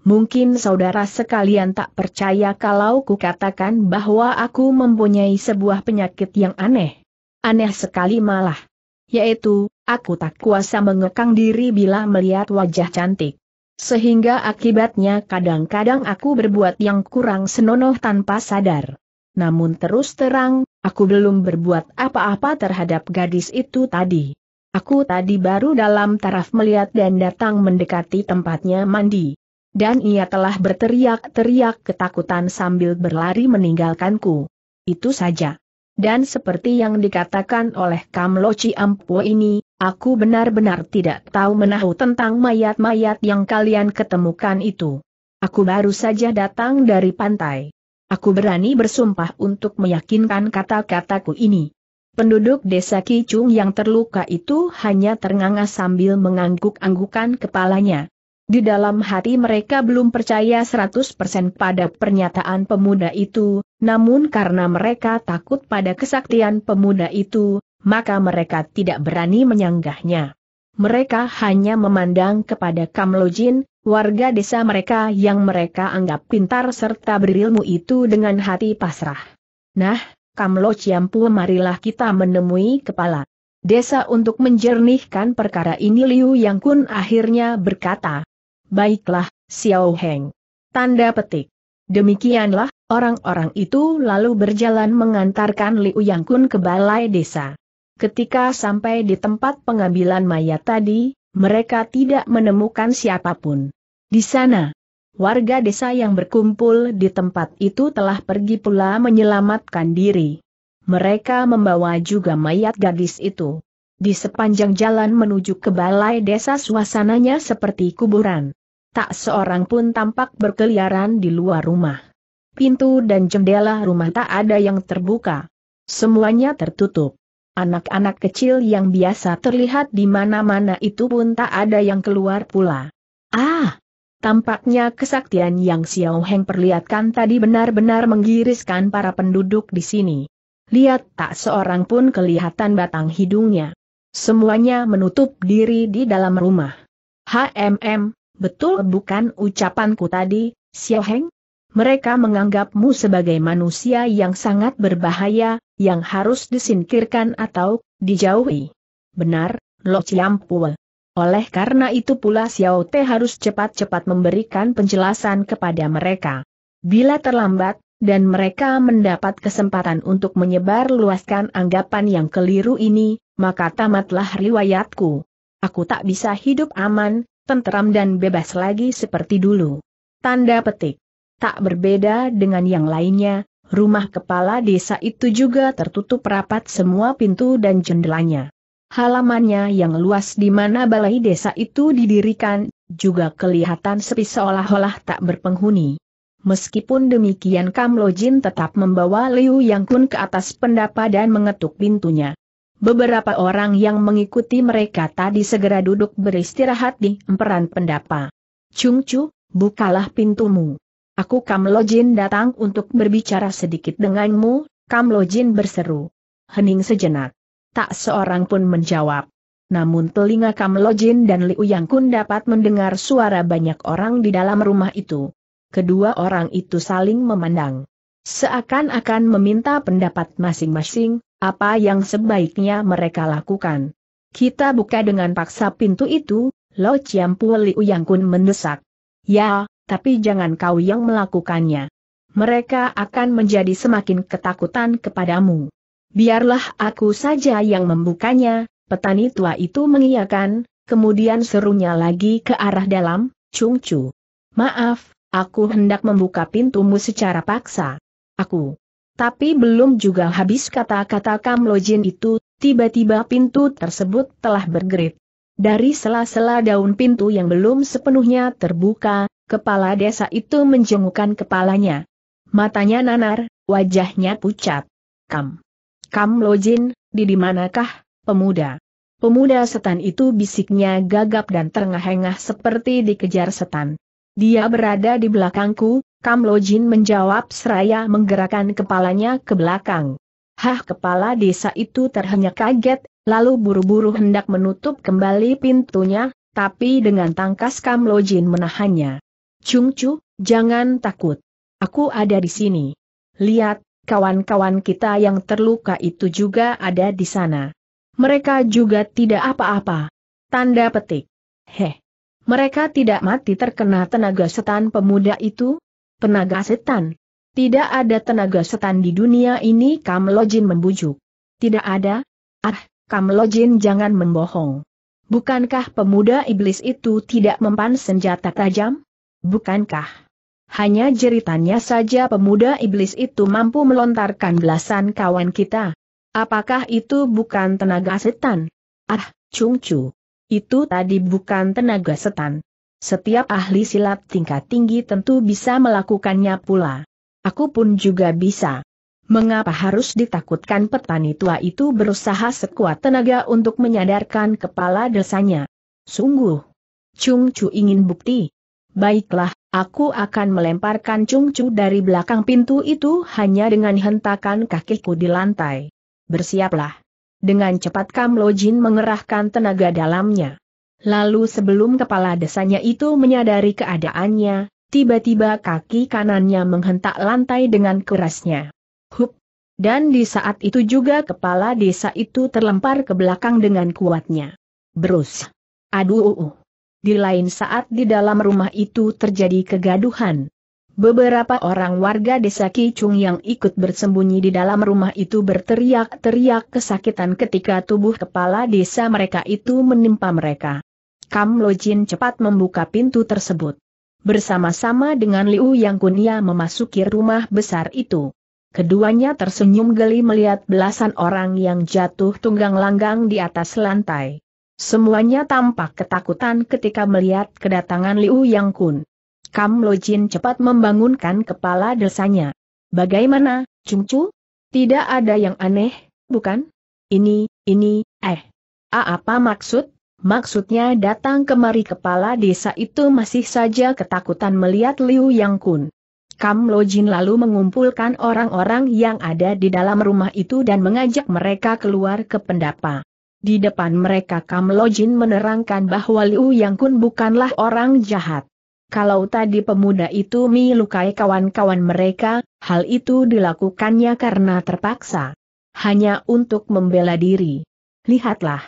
Mungkin saudara sekalian tak percaya kalau kukatakan bahwa aku mempunyai sebuah penyakit yang aneh. Aneh sekali malah. Yaitu, aku tak kuasa mengekang diri bila melihat wajah cantik. Sehingga akibatnya kadang-kadang aku berbuat yang kurang senonoh tanpa sadar. Namun terus terang, aku belum berbuat apa-apa terhadap gadis itu tadi. Aku tadi baru dalam taraf melihat dan datang mendekati tempatnya mandi dan ia telah berteriak-teriak ketakutan sambil berlari meninggalkanku. Itu saja. Dan seperti yang dikatakan oleh Kamlochi Ampuo ini, aku benar-benar tidak tahu menahu tentang mayat-mayat yang kalian ketemukan itu. Aku baru saja datang dari pantai. Aku berani bersumpah untuk meyakinkan kata-kataku ini. Penduduk desa Kicung yang terluka itu hanya ternganga sambil mengangguk-anggukan kepalanya. Di dalam hati mereka belum percaya 100% pada pernyataan pemuda itu, namun karena mereka takut pada kesaktian pemuda itu, maka mereka tidak berani menyanggahnya. Mereka hanya memandang kepada Kamlojin, warga desa mereka yang mereka anggap pintar serta berilmu itu dengan hati pasrah. Nah, Kamlo marilah kita menemui kepala desa untuk menjernihkan perkara ini Liu Yang Kun akhirnya berkata, Baiklah, Xiao Heng. Tanda petik. Demikianlah, orang-orang itu lalu berjalan mengantarkan Liu Yang Kun ke balai desa. Ketika sampai di tempat pengambilan mayat tadi, mereka tidak menemukan siapapun. Di sana, warga desa yang berkumpul di tempat itu telah pergi pula menyelamatkan diri. Mereka membawa juga mayat gadis itu. Di sepanjang jalan menuju ke balai desa suasananya seperti kuburan. Tak seorang pun tampak berkeliaran di luar rumah. Pintu dan jendela rumah tak ada yang terbuka. Semuanya tertutup. Anak-anak kecil yang biasa terlihat di mana-mana itu pun tak ada yang keluar pula. Ah! Tampaknya kesaktian yang Xiao Heng perlihatkan tadi benar-benar menggiriskan para penduduk di sini. Lihat tak seorang pun kelihatan batang hidungnya. Semuanya menutup diri di dalam rumah. HMM, betul bukan ucapanku tadi, Xiao Heng? Mereka menganggapmu sebagai manusia yang sangat berbahaya, yang harus disingkirkan atau dijauhi. Benar, Lo Chiampue. Oleh karena itu pula Xiao Te harus cepat-cepat memberikan penjelasan kepada mereka. Bila terlambat, dan mereka mendapat kesempatan untuk menyebar luaskan anggapan yang keliru ini, maka tamatlah riwayatku. Aku tak bisa hidup aman, tenteram dan bebas lagi seperti dulu. Tanda petik. Tak berbeda dengan yang lainnya, rumah kepala desa itu juga tertutup rapat semua pintu dan jendelanya. Halamannya yang luas di mana balai desa itu didirikan, juga kelihatan sepi seolah-olah tak berpenghuni. Meskipun demikian Kam Lojin tetap membawa Liu Yang Kun ke atas pendapa dan mengetuk pintunya. Beberapa orang yang mengikuti mereka tadi segera duduk beristirahat di emperan pendapa. Chung Chu, bukalah pintumu. Aku Kam Lojin datang untuk berbicara sedikit denganmu, Kam Lojin berseru. Hening sejenak. Tak seorang pun menjawab. Namun telinga Kam Lojin dan Liu Yang Kun dapat mendengar suara banyak orang di dalam rumah itu kedua orang itu saling memandang. Seakan-akan meminta pendapat masing-masing, apa yang sebaiknya mereka lakukan. Kita buka dengan paksa pintu itu, Lo Chiampu Pu Liu Kun mendesak. Ya, tapi jangan kau yang melakukannya. Mereka akan menjadi semakin ketakutan kepadamu. Biarlah aku saja yang membukanya, petani tua itu mengiyakan, kemudian serunya lagi ke arah dalam, Chung Chu. Maaf, Aku hendak membuka pintumu secara paksa. Aku. Tapi belum juga habis kata-kata Kamlojin itu, tiba-tiba pintu tersebut telah bergerit. Dari sela-sela daun pintu yang belum sepenuhnya terbuka, kepala desa itu menjengukkan kepalanya. Matanya nanar, wajahnya pucat. Kam. Kam Lojin, di dimanakah, pemuda? Pemuda setan itu bisiknya gagap dan terengah-engah seperti dikejar setan. Dia berada di belakangku, Kam Lojin menjawab seraya menggerakkan kepalanya ke belakang. Hah kepala desa itu terhenyak kaget, lalu buru-buru hendak menutup kembali pintunya, tapi dengan tangkas Kam Lojin menahannya. Cungcu, jangan takut. Aku ada di sini. Lihat, kawan-kawan kita yang terluka itu juga ada di sana. Mereka juga tidak apa-apa. Tanda petik. Heh. Mereka tidak mati terkena tenaga setan pemuda itu? Tenaga setan? Tidak ada tenaga setan di dunia ini Kamlojin membujuk. Tidak ada? Ah, Kamlojin jangan membohong. Bukankah pemuda iblis itu tidak mempan senjata tajam? Bukankah? Hanya jeritannya saja pemuda iblis itu mampu melontarkan belasan kawan kita. Apakah itu bukan tenaga setan? Ah, cungcu. -cung. Itu tadi bukan tenaga setan. Setiap ahli silat tingkat tinggi tentu bisa melakukannya pula. Aku pun juga bisa. Mengapa harus ditakutkan petani tua itu berusaha sekuat tenaga untuk menyadarkan kepala desanya? Sungguh. Chung Chu ingin bukti. Baiklah, aku akan melemparkan Chung Chu dari belakang pintu itu hanya dengan hentakan kakiku di lantai. Bersiaplah. Dengan cepat Kam Jin mengerahkan tenaga dalamnya. Lalu sebelum kepala desanya itu menyadari keadaannya, tiba-tiba kaki kanannya menghentak lantai dengan kerasnya. Hup! Dan di saat itu juga kepala desa itu terlempar ke belakang dengan kuatnya. Berus! Aduh! Di lain saat di dalam rumah itu terjadi kegaduhan. Beberapa orang warga desa Kicung yang ikut bersembunyi di dalam rumah itu berteriak-teriak kesakitan ketika tubuh kepala desa mereka itu menimpa mereka. Kam Lojin cepat membuka pintu tersebut. Bersama-sama dengan Liu Yang Kunia memasuki rumah besar itu. Keduanya tersenyum geli melihat belasan orang yang jatuh tunggang langgang di atas lantai. Semuanya tampak ketakutan ketika melihat kedatangan Liu Yang Kun. Kam Lojin cepat membangunkan kepala desanya. Bagaimana, Chung Chu? Tidak ada yang aneh, bukan? Ini, ini, eh. A apa maksud? Maksudnya datang kemari kepala desa itu masih saja ketakutan melihat Liu Yang Kun. Kam Lojin lalu mengumpulkan orang-orang yang ada di dalam rumah itu dan mengajak mereka keluar ke pendapa. Di depan mereka Kam Lojin menerangkan bahwa Liu Yang Kun bukanlah orang jahat. Kalau tadi pemuda itu melukai kawan-kawan mereka, hal itu dilakukannya karena terpaksa. Hanya untuk membela diri. Lihatlah.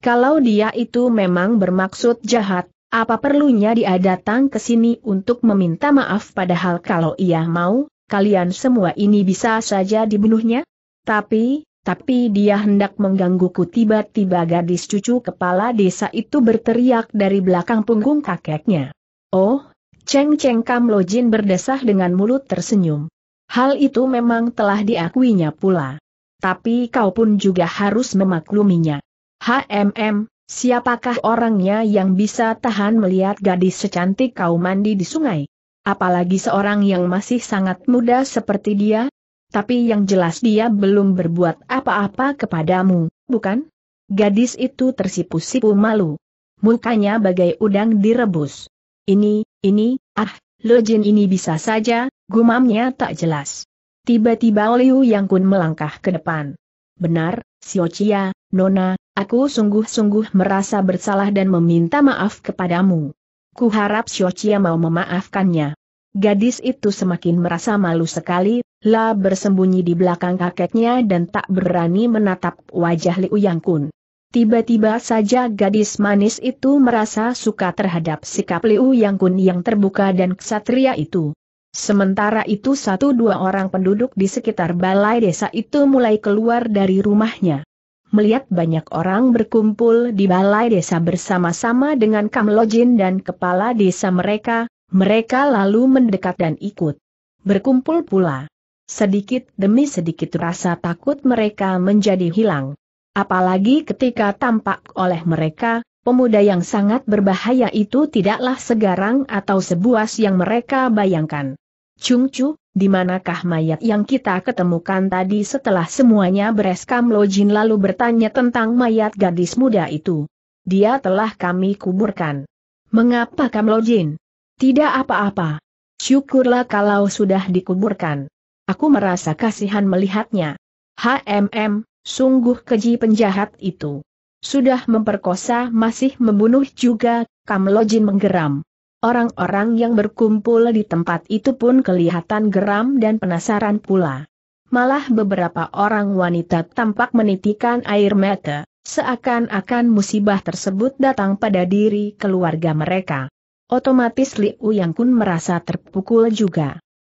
Kalau dia itu memang bermaksud jahat, apa perlunya dia datang ke sini untuk meminta maaf padahal kalau ia mau, kalian semua ini bisa saja dibunuhnya? Tapi, tapi dia hendak menggangguku tiba-tiba gadis cucu kepala desa itu berteriak dari belakang punggung kakeknya. Oh, Cheng Cheng Kam Jin berdesah dengan mulut tersenyum. Hal itu memang telah diakuinya pula. Tapi kau pun juga harus memakluminya. HMM, siapakah orangnya yang bisa tahan melihat gadis secantik kau mandi di sungai? Apalagi seorang yang masih sangat muda seperti dia? Tapi yang jelas dia belum berbuat apa-apa kepadamu, bukan? Gadis itu tersipu-sipu malu. Mukanya bagai udang direbus. Ini, ini, ah, Lejin ini bisa saja, gumamnya tak jelas. Tiba-tiba Liu Yang Kun melangkah ke depan. Benar, Siocia, Nona, aku sungguh-sungguh merasa bersalah dan meminta maaf kepadamu. Kuharap Siocia mau memaafkannya. Gadis itu semakin merasa malu sekali, La bersembunyi di belakang kakeknya dan tak berani menatap wajah Liu Yang Kun. Tiba-tiba saja gadis manis itu merasa suka terhadap sikap Liu Yang Kun yang terbuka dan ksatria itu. Sementara itu satu dua orang penduduk di sekitar balai desa itu mulai keluar dari rumahnya. Melihat banyak orang berkumpul di balai desa bersama-sama dengan Kamlojin dan kepala desa mereka, mereka lalu mendekat dan ikut. Berkumpul pula. Sedikit demi sedikit rasa takut mereka menjadi hilang. Apalagi ketika tampak oleh mereka, pemuda yang sangat berbahaya itu tidaklah segarang atau sebuas yang mereka bayangkan. Cungcu, di manakah mayat yang kita ketemukan tadi setelah semuanya bereskam Lojin lalu bertanya tentang mayat gadis muda itu? Dia telah kami kuburkan. Mengapa Kamlojin? Tidak apa-apa. Syukurlah kalau sudah dikuburkan. Aku merasa kasihan melihatnya. HMM, sungguh keji penjahat itu. Sudah memperkosa masih membunuh juga, Kamlojin menggeram. Orang-orang yang berkumpul di tempat itu pun kelihatan geram dan penasaran pula. Malah beberapa orang wanita tampak menitikan air mata, seakan-akan musibah tersebut datang pada diri keluarga mereka. Otomatis Liu Yang pun merasa terpukul juga.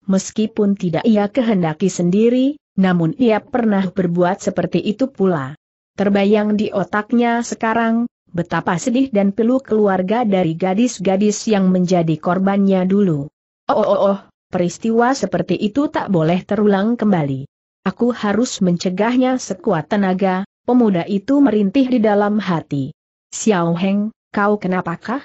Meskipun tidak ia kehendaki sendiri, namun ia pernah berbuat seperti itu pula. Terbayang di otaknya sekarang, betapa sedih dan pilu keluarga dari gadis-gadis yang menjadi korbannya dulu. Oh, oh, oh, peristiwa seperti itu tak boleh terulang kembali. Aku harus mencegahnya sekuat tenaga, pemuda itu merintih di dalam hati. Xiao Heng, kau kenapakah?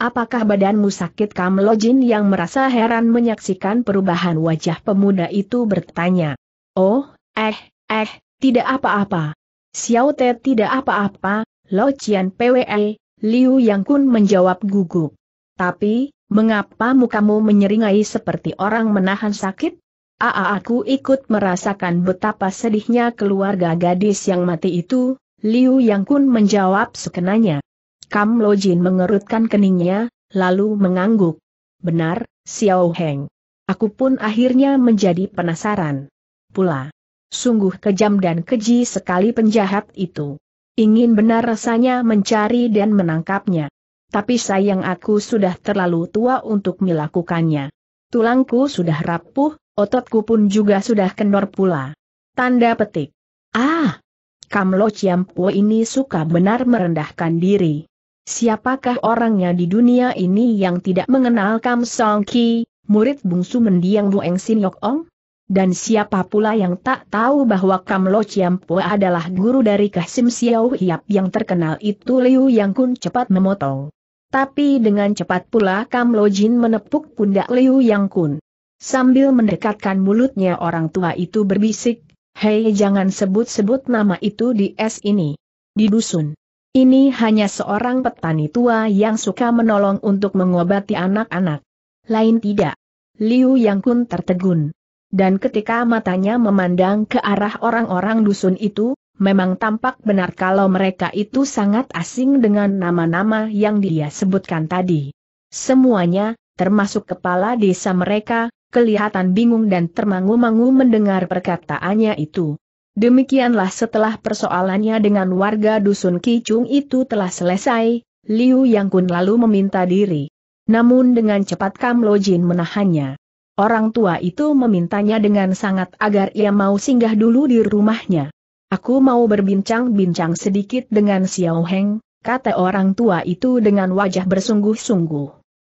Apakah badanmu sakit Kam Lojin yang merasa heran menyaksikan perubahan wajah pemuda itu bertanya. Oh, eh, eh, tidak apa-apa. Xiao Te tidak apa-apa, Lo Jian PWE, Liu Yang Kun menjawab gugup. Tapi, mengapa mukamu menyeringai seperti orang menahan sakit? Aa ah, ah, aku ikut merasakan betapa sedihnya keluarga gadis yang mati itu, Liu Yang Kun menjawab sekenanya. Kam Lo Jin mengerutkan keningnya, lalu mengangguk. Benar, Xiao Heng. Aku pun akhirnya menjadi penasaran pula. Sungguh kejam dan keji sekali penjahat itu. Ingin benar rasanya mencari dan menangkapnya. Tapi sayang aku sudah terlalu tua untuk melakukannya. Tulangku sudah rapuh, ototku pun juga sudah kendor pula. Tanda petik. Ah! Kamlo Ciampo ini suka benar merendahkan diri. Siapakah orangnya di dunia ini yang tidak mengenal Kam Song Ki, murid bungsu mendiang Eng Sin Yok Ong? Dan siapa pula yang tak tahu bahwa Kam Lo Chiampo adalah guru dari Kasim Xiao Hiap yang terkenal itu Liu Yang Kun cepat memotong. Tapi dengan cepat pula Kam Lo Jin menepuk pundak Liu Yang Kun. Sambil mendekatkan mulutnya orang tua itu berbisik, Hei jangan sebut-sebut nama itu di es ini. Di dusun. Ini hanya seorang petani tua yang suka menolong untuk mengobati anak-anak. Lain tidak. Liu Yang Kun tertegun dan ketika matanya memandang ke arah orang-orang dusun itu, memang tampak benar kalau mereka itu sangat asing dengan nama-nama yang dia sebutkan tadi. Semuanya, termasuk kepala desa mereka, kelihatan bingung dan termangu-mangu mendengar perkataannya itu. Demikianlah setelah persoalannya dengan warga dusun Kicung itu telah selesai, Liu Yang Kun lalu meminta diri. Namun dengan cepat Kam Lojin menahannya. Orang tua itu memintanya dengan sangat agar ia mau singgah dulu di rumahnya. Aku mau berbincang-bincang sedikit dengan Xiao Heng, kata orang tua itu dengan wajah bersungguh-sungguh.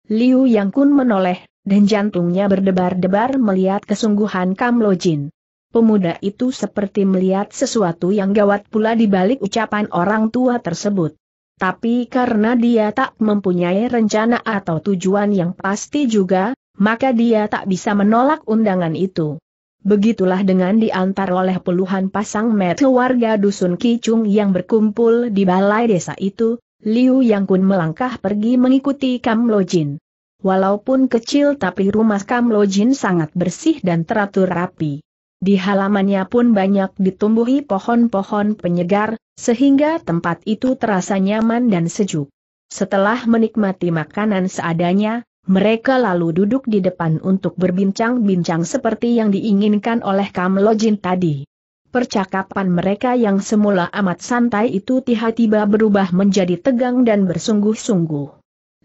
Liu Yang Kun menoleh, dan jantungnya berdebar-debar melihat kesungguhan Kam Lo Jin. Pemuda itu seperti melihat sesuatu yang gawat pula di balik ucapan orang tua tersebut. Tapi karena dia tak mempunyai rencana atau tujuan yang pasti juga, maka dia tak bisa menolak undangan itu. Begitulah dengan diantar oleh puluhan pasang mata warga dusun Kicung yang berkumpul di balai desa itu, Liu Yang Kun melangkah pergi mengikuti Kam Lojin. Walaupun kecil tapi rumah Kam Lojin sangat bersih dan teratur rapi. Di halamannya pun banyak ditumbuhi pohon-pohon penyegar, sehingga tempat itu terasa nyaman dan sejuk. Setelah menikmati makanan seadanya, mereka lalu duduk di depan untuk berbincang-bincang seperti yang diinginkan oleh Kam Lojin tadi. Percakapan mereka yang semula amat santai itu tiba-tiba berubah menjadi tegang dan bersungguh-sungguh.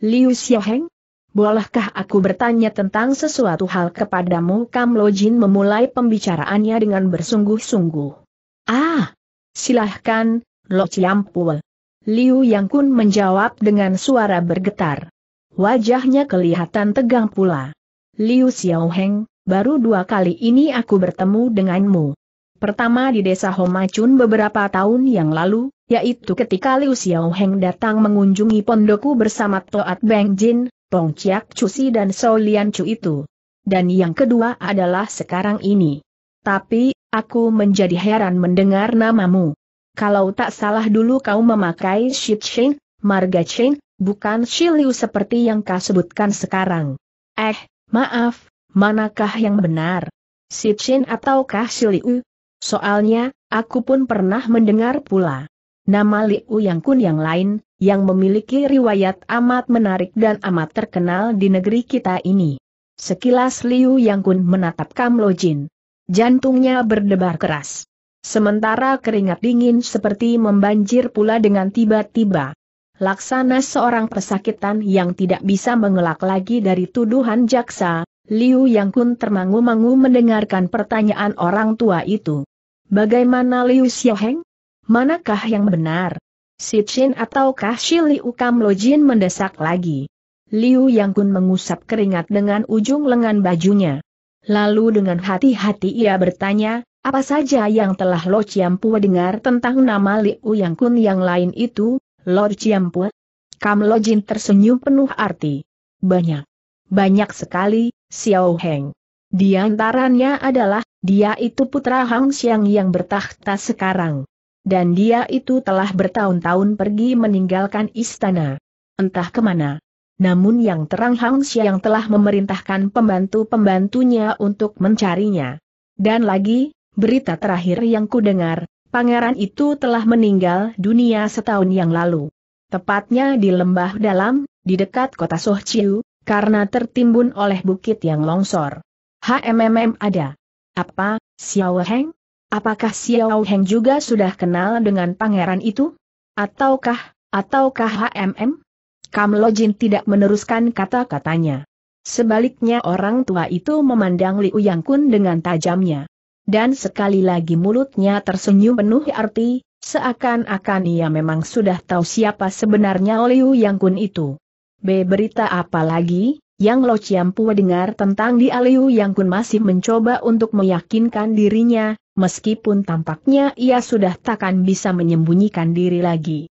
Liu Xiaoheng? Bolehkah aku bertanya tentang sesuatu hal kepadamu? Kam Lojin memulai pembicaraannya dengan bersungguh-sungguh. Ah! Silahkan, Lo Ciampul. Liu Yang Kun menjawab dengan suara bergetar. Wajahnya kelihatan tegang pula. Liu Xiaoheng, baru dua kali ini aku bertemu denganmu. Pertama di desa Homacun beberapa tahun yang lalu, yaitu ketika Liu Xiaoheng datang mengunjungi pondoku bersama Toat Beng Jin, Pong Chiak Cusi dan Shou Lian Chu itu. Dan yang kedua adalah sekarang ini. Tapi, aku menjadi heran mendengar namamu. Kalau tak salah dulu kau memakai Shit Cheng, Marga Cheng, bukan Shiliu seperti yang kau sebutkan sekarang. Eh, maaf, manakah yang benar? Si Chin ataukah Shiliu? Soalnya, aku pun pernah mendengar pula. Nama Liu Yang Kun yang lain, yang memiliki riwayat amat menarik dan amat terkenal di negeri kita ini. Sekilas Liu Yang Kun menatap Kam Lo Jin. Jantungnya berdebar keras. Sementara keringat dingin seperti membanjir pula dengan tiba-tiba laksana seorang pesakitan yang tidak bisa mengelak lagi dari tuduhan jaksa, Liu Yang Kun termangu-mangu mendengarkan pertanyaan orang tua itu. Bagaimana Liu Xiaoheng? Manakah yang benar? Si Chin ataukah Shi Liu Kam Lojin mendesak lagi? Liu Yang Kun mengusap keringat dengan ujung lengan bajunya. Lalu dengan hati-hati ia bertanya, apa saja yang telah Lo Chiampu dengar tentang nama Liu Yang Kun yang lain itu, Lord Ciampu? Kam Lojin tersenyum penuh arti. Banyak. Banyak sekali, Xiao Heng. Di antaranya adalah, dia itu putra Hang Xiang yang bertahta sekarang. Dan dia itu telah bertahun-tahun pergi meninggalkan istana. Entah kemana. Namun yang terang Hang Xiang telah memerintahkan pembantu-pembantunya untuk mencarinya. Dan lagi, berita terakhir yang kudengar, pangeran itu telah meninggal dunia setahun yang lalu. Tepatnya di lembah dalam, di dekat kota Sohciu, karena tertimbun oleh bukit yang longsor. HMMM ada. Apa, Xiao Heng? Apakah Xiao Heng juga sudah kenal dengan pangeran itu? Ataukah, ataukah HMM? Kam Lojin tidak meneruskan kata-katanya. Sebaliknya orang tua itu memandang Liu Yang Kun dengan tajamnya dan sekali lagi mulutnya tersenyum penuh arti, seakan-akan ia memang sudah tahu siapa sebenarnya Liu Yang Kun itu. B. Berita apa lagi, yang Lo Chiampua dengar tentang dia Liu Yang Kun masih mencoba untuk meyakinkan dirinya, meskipun tampaknya ia sudah takkan bisa menyembunyikan diri lagi.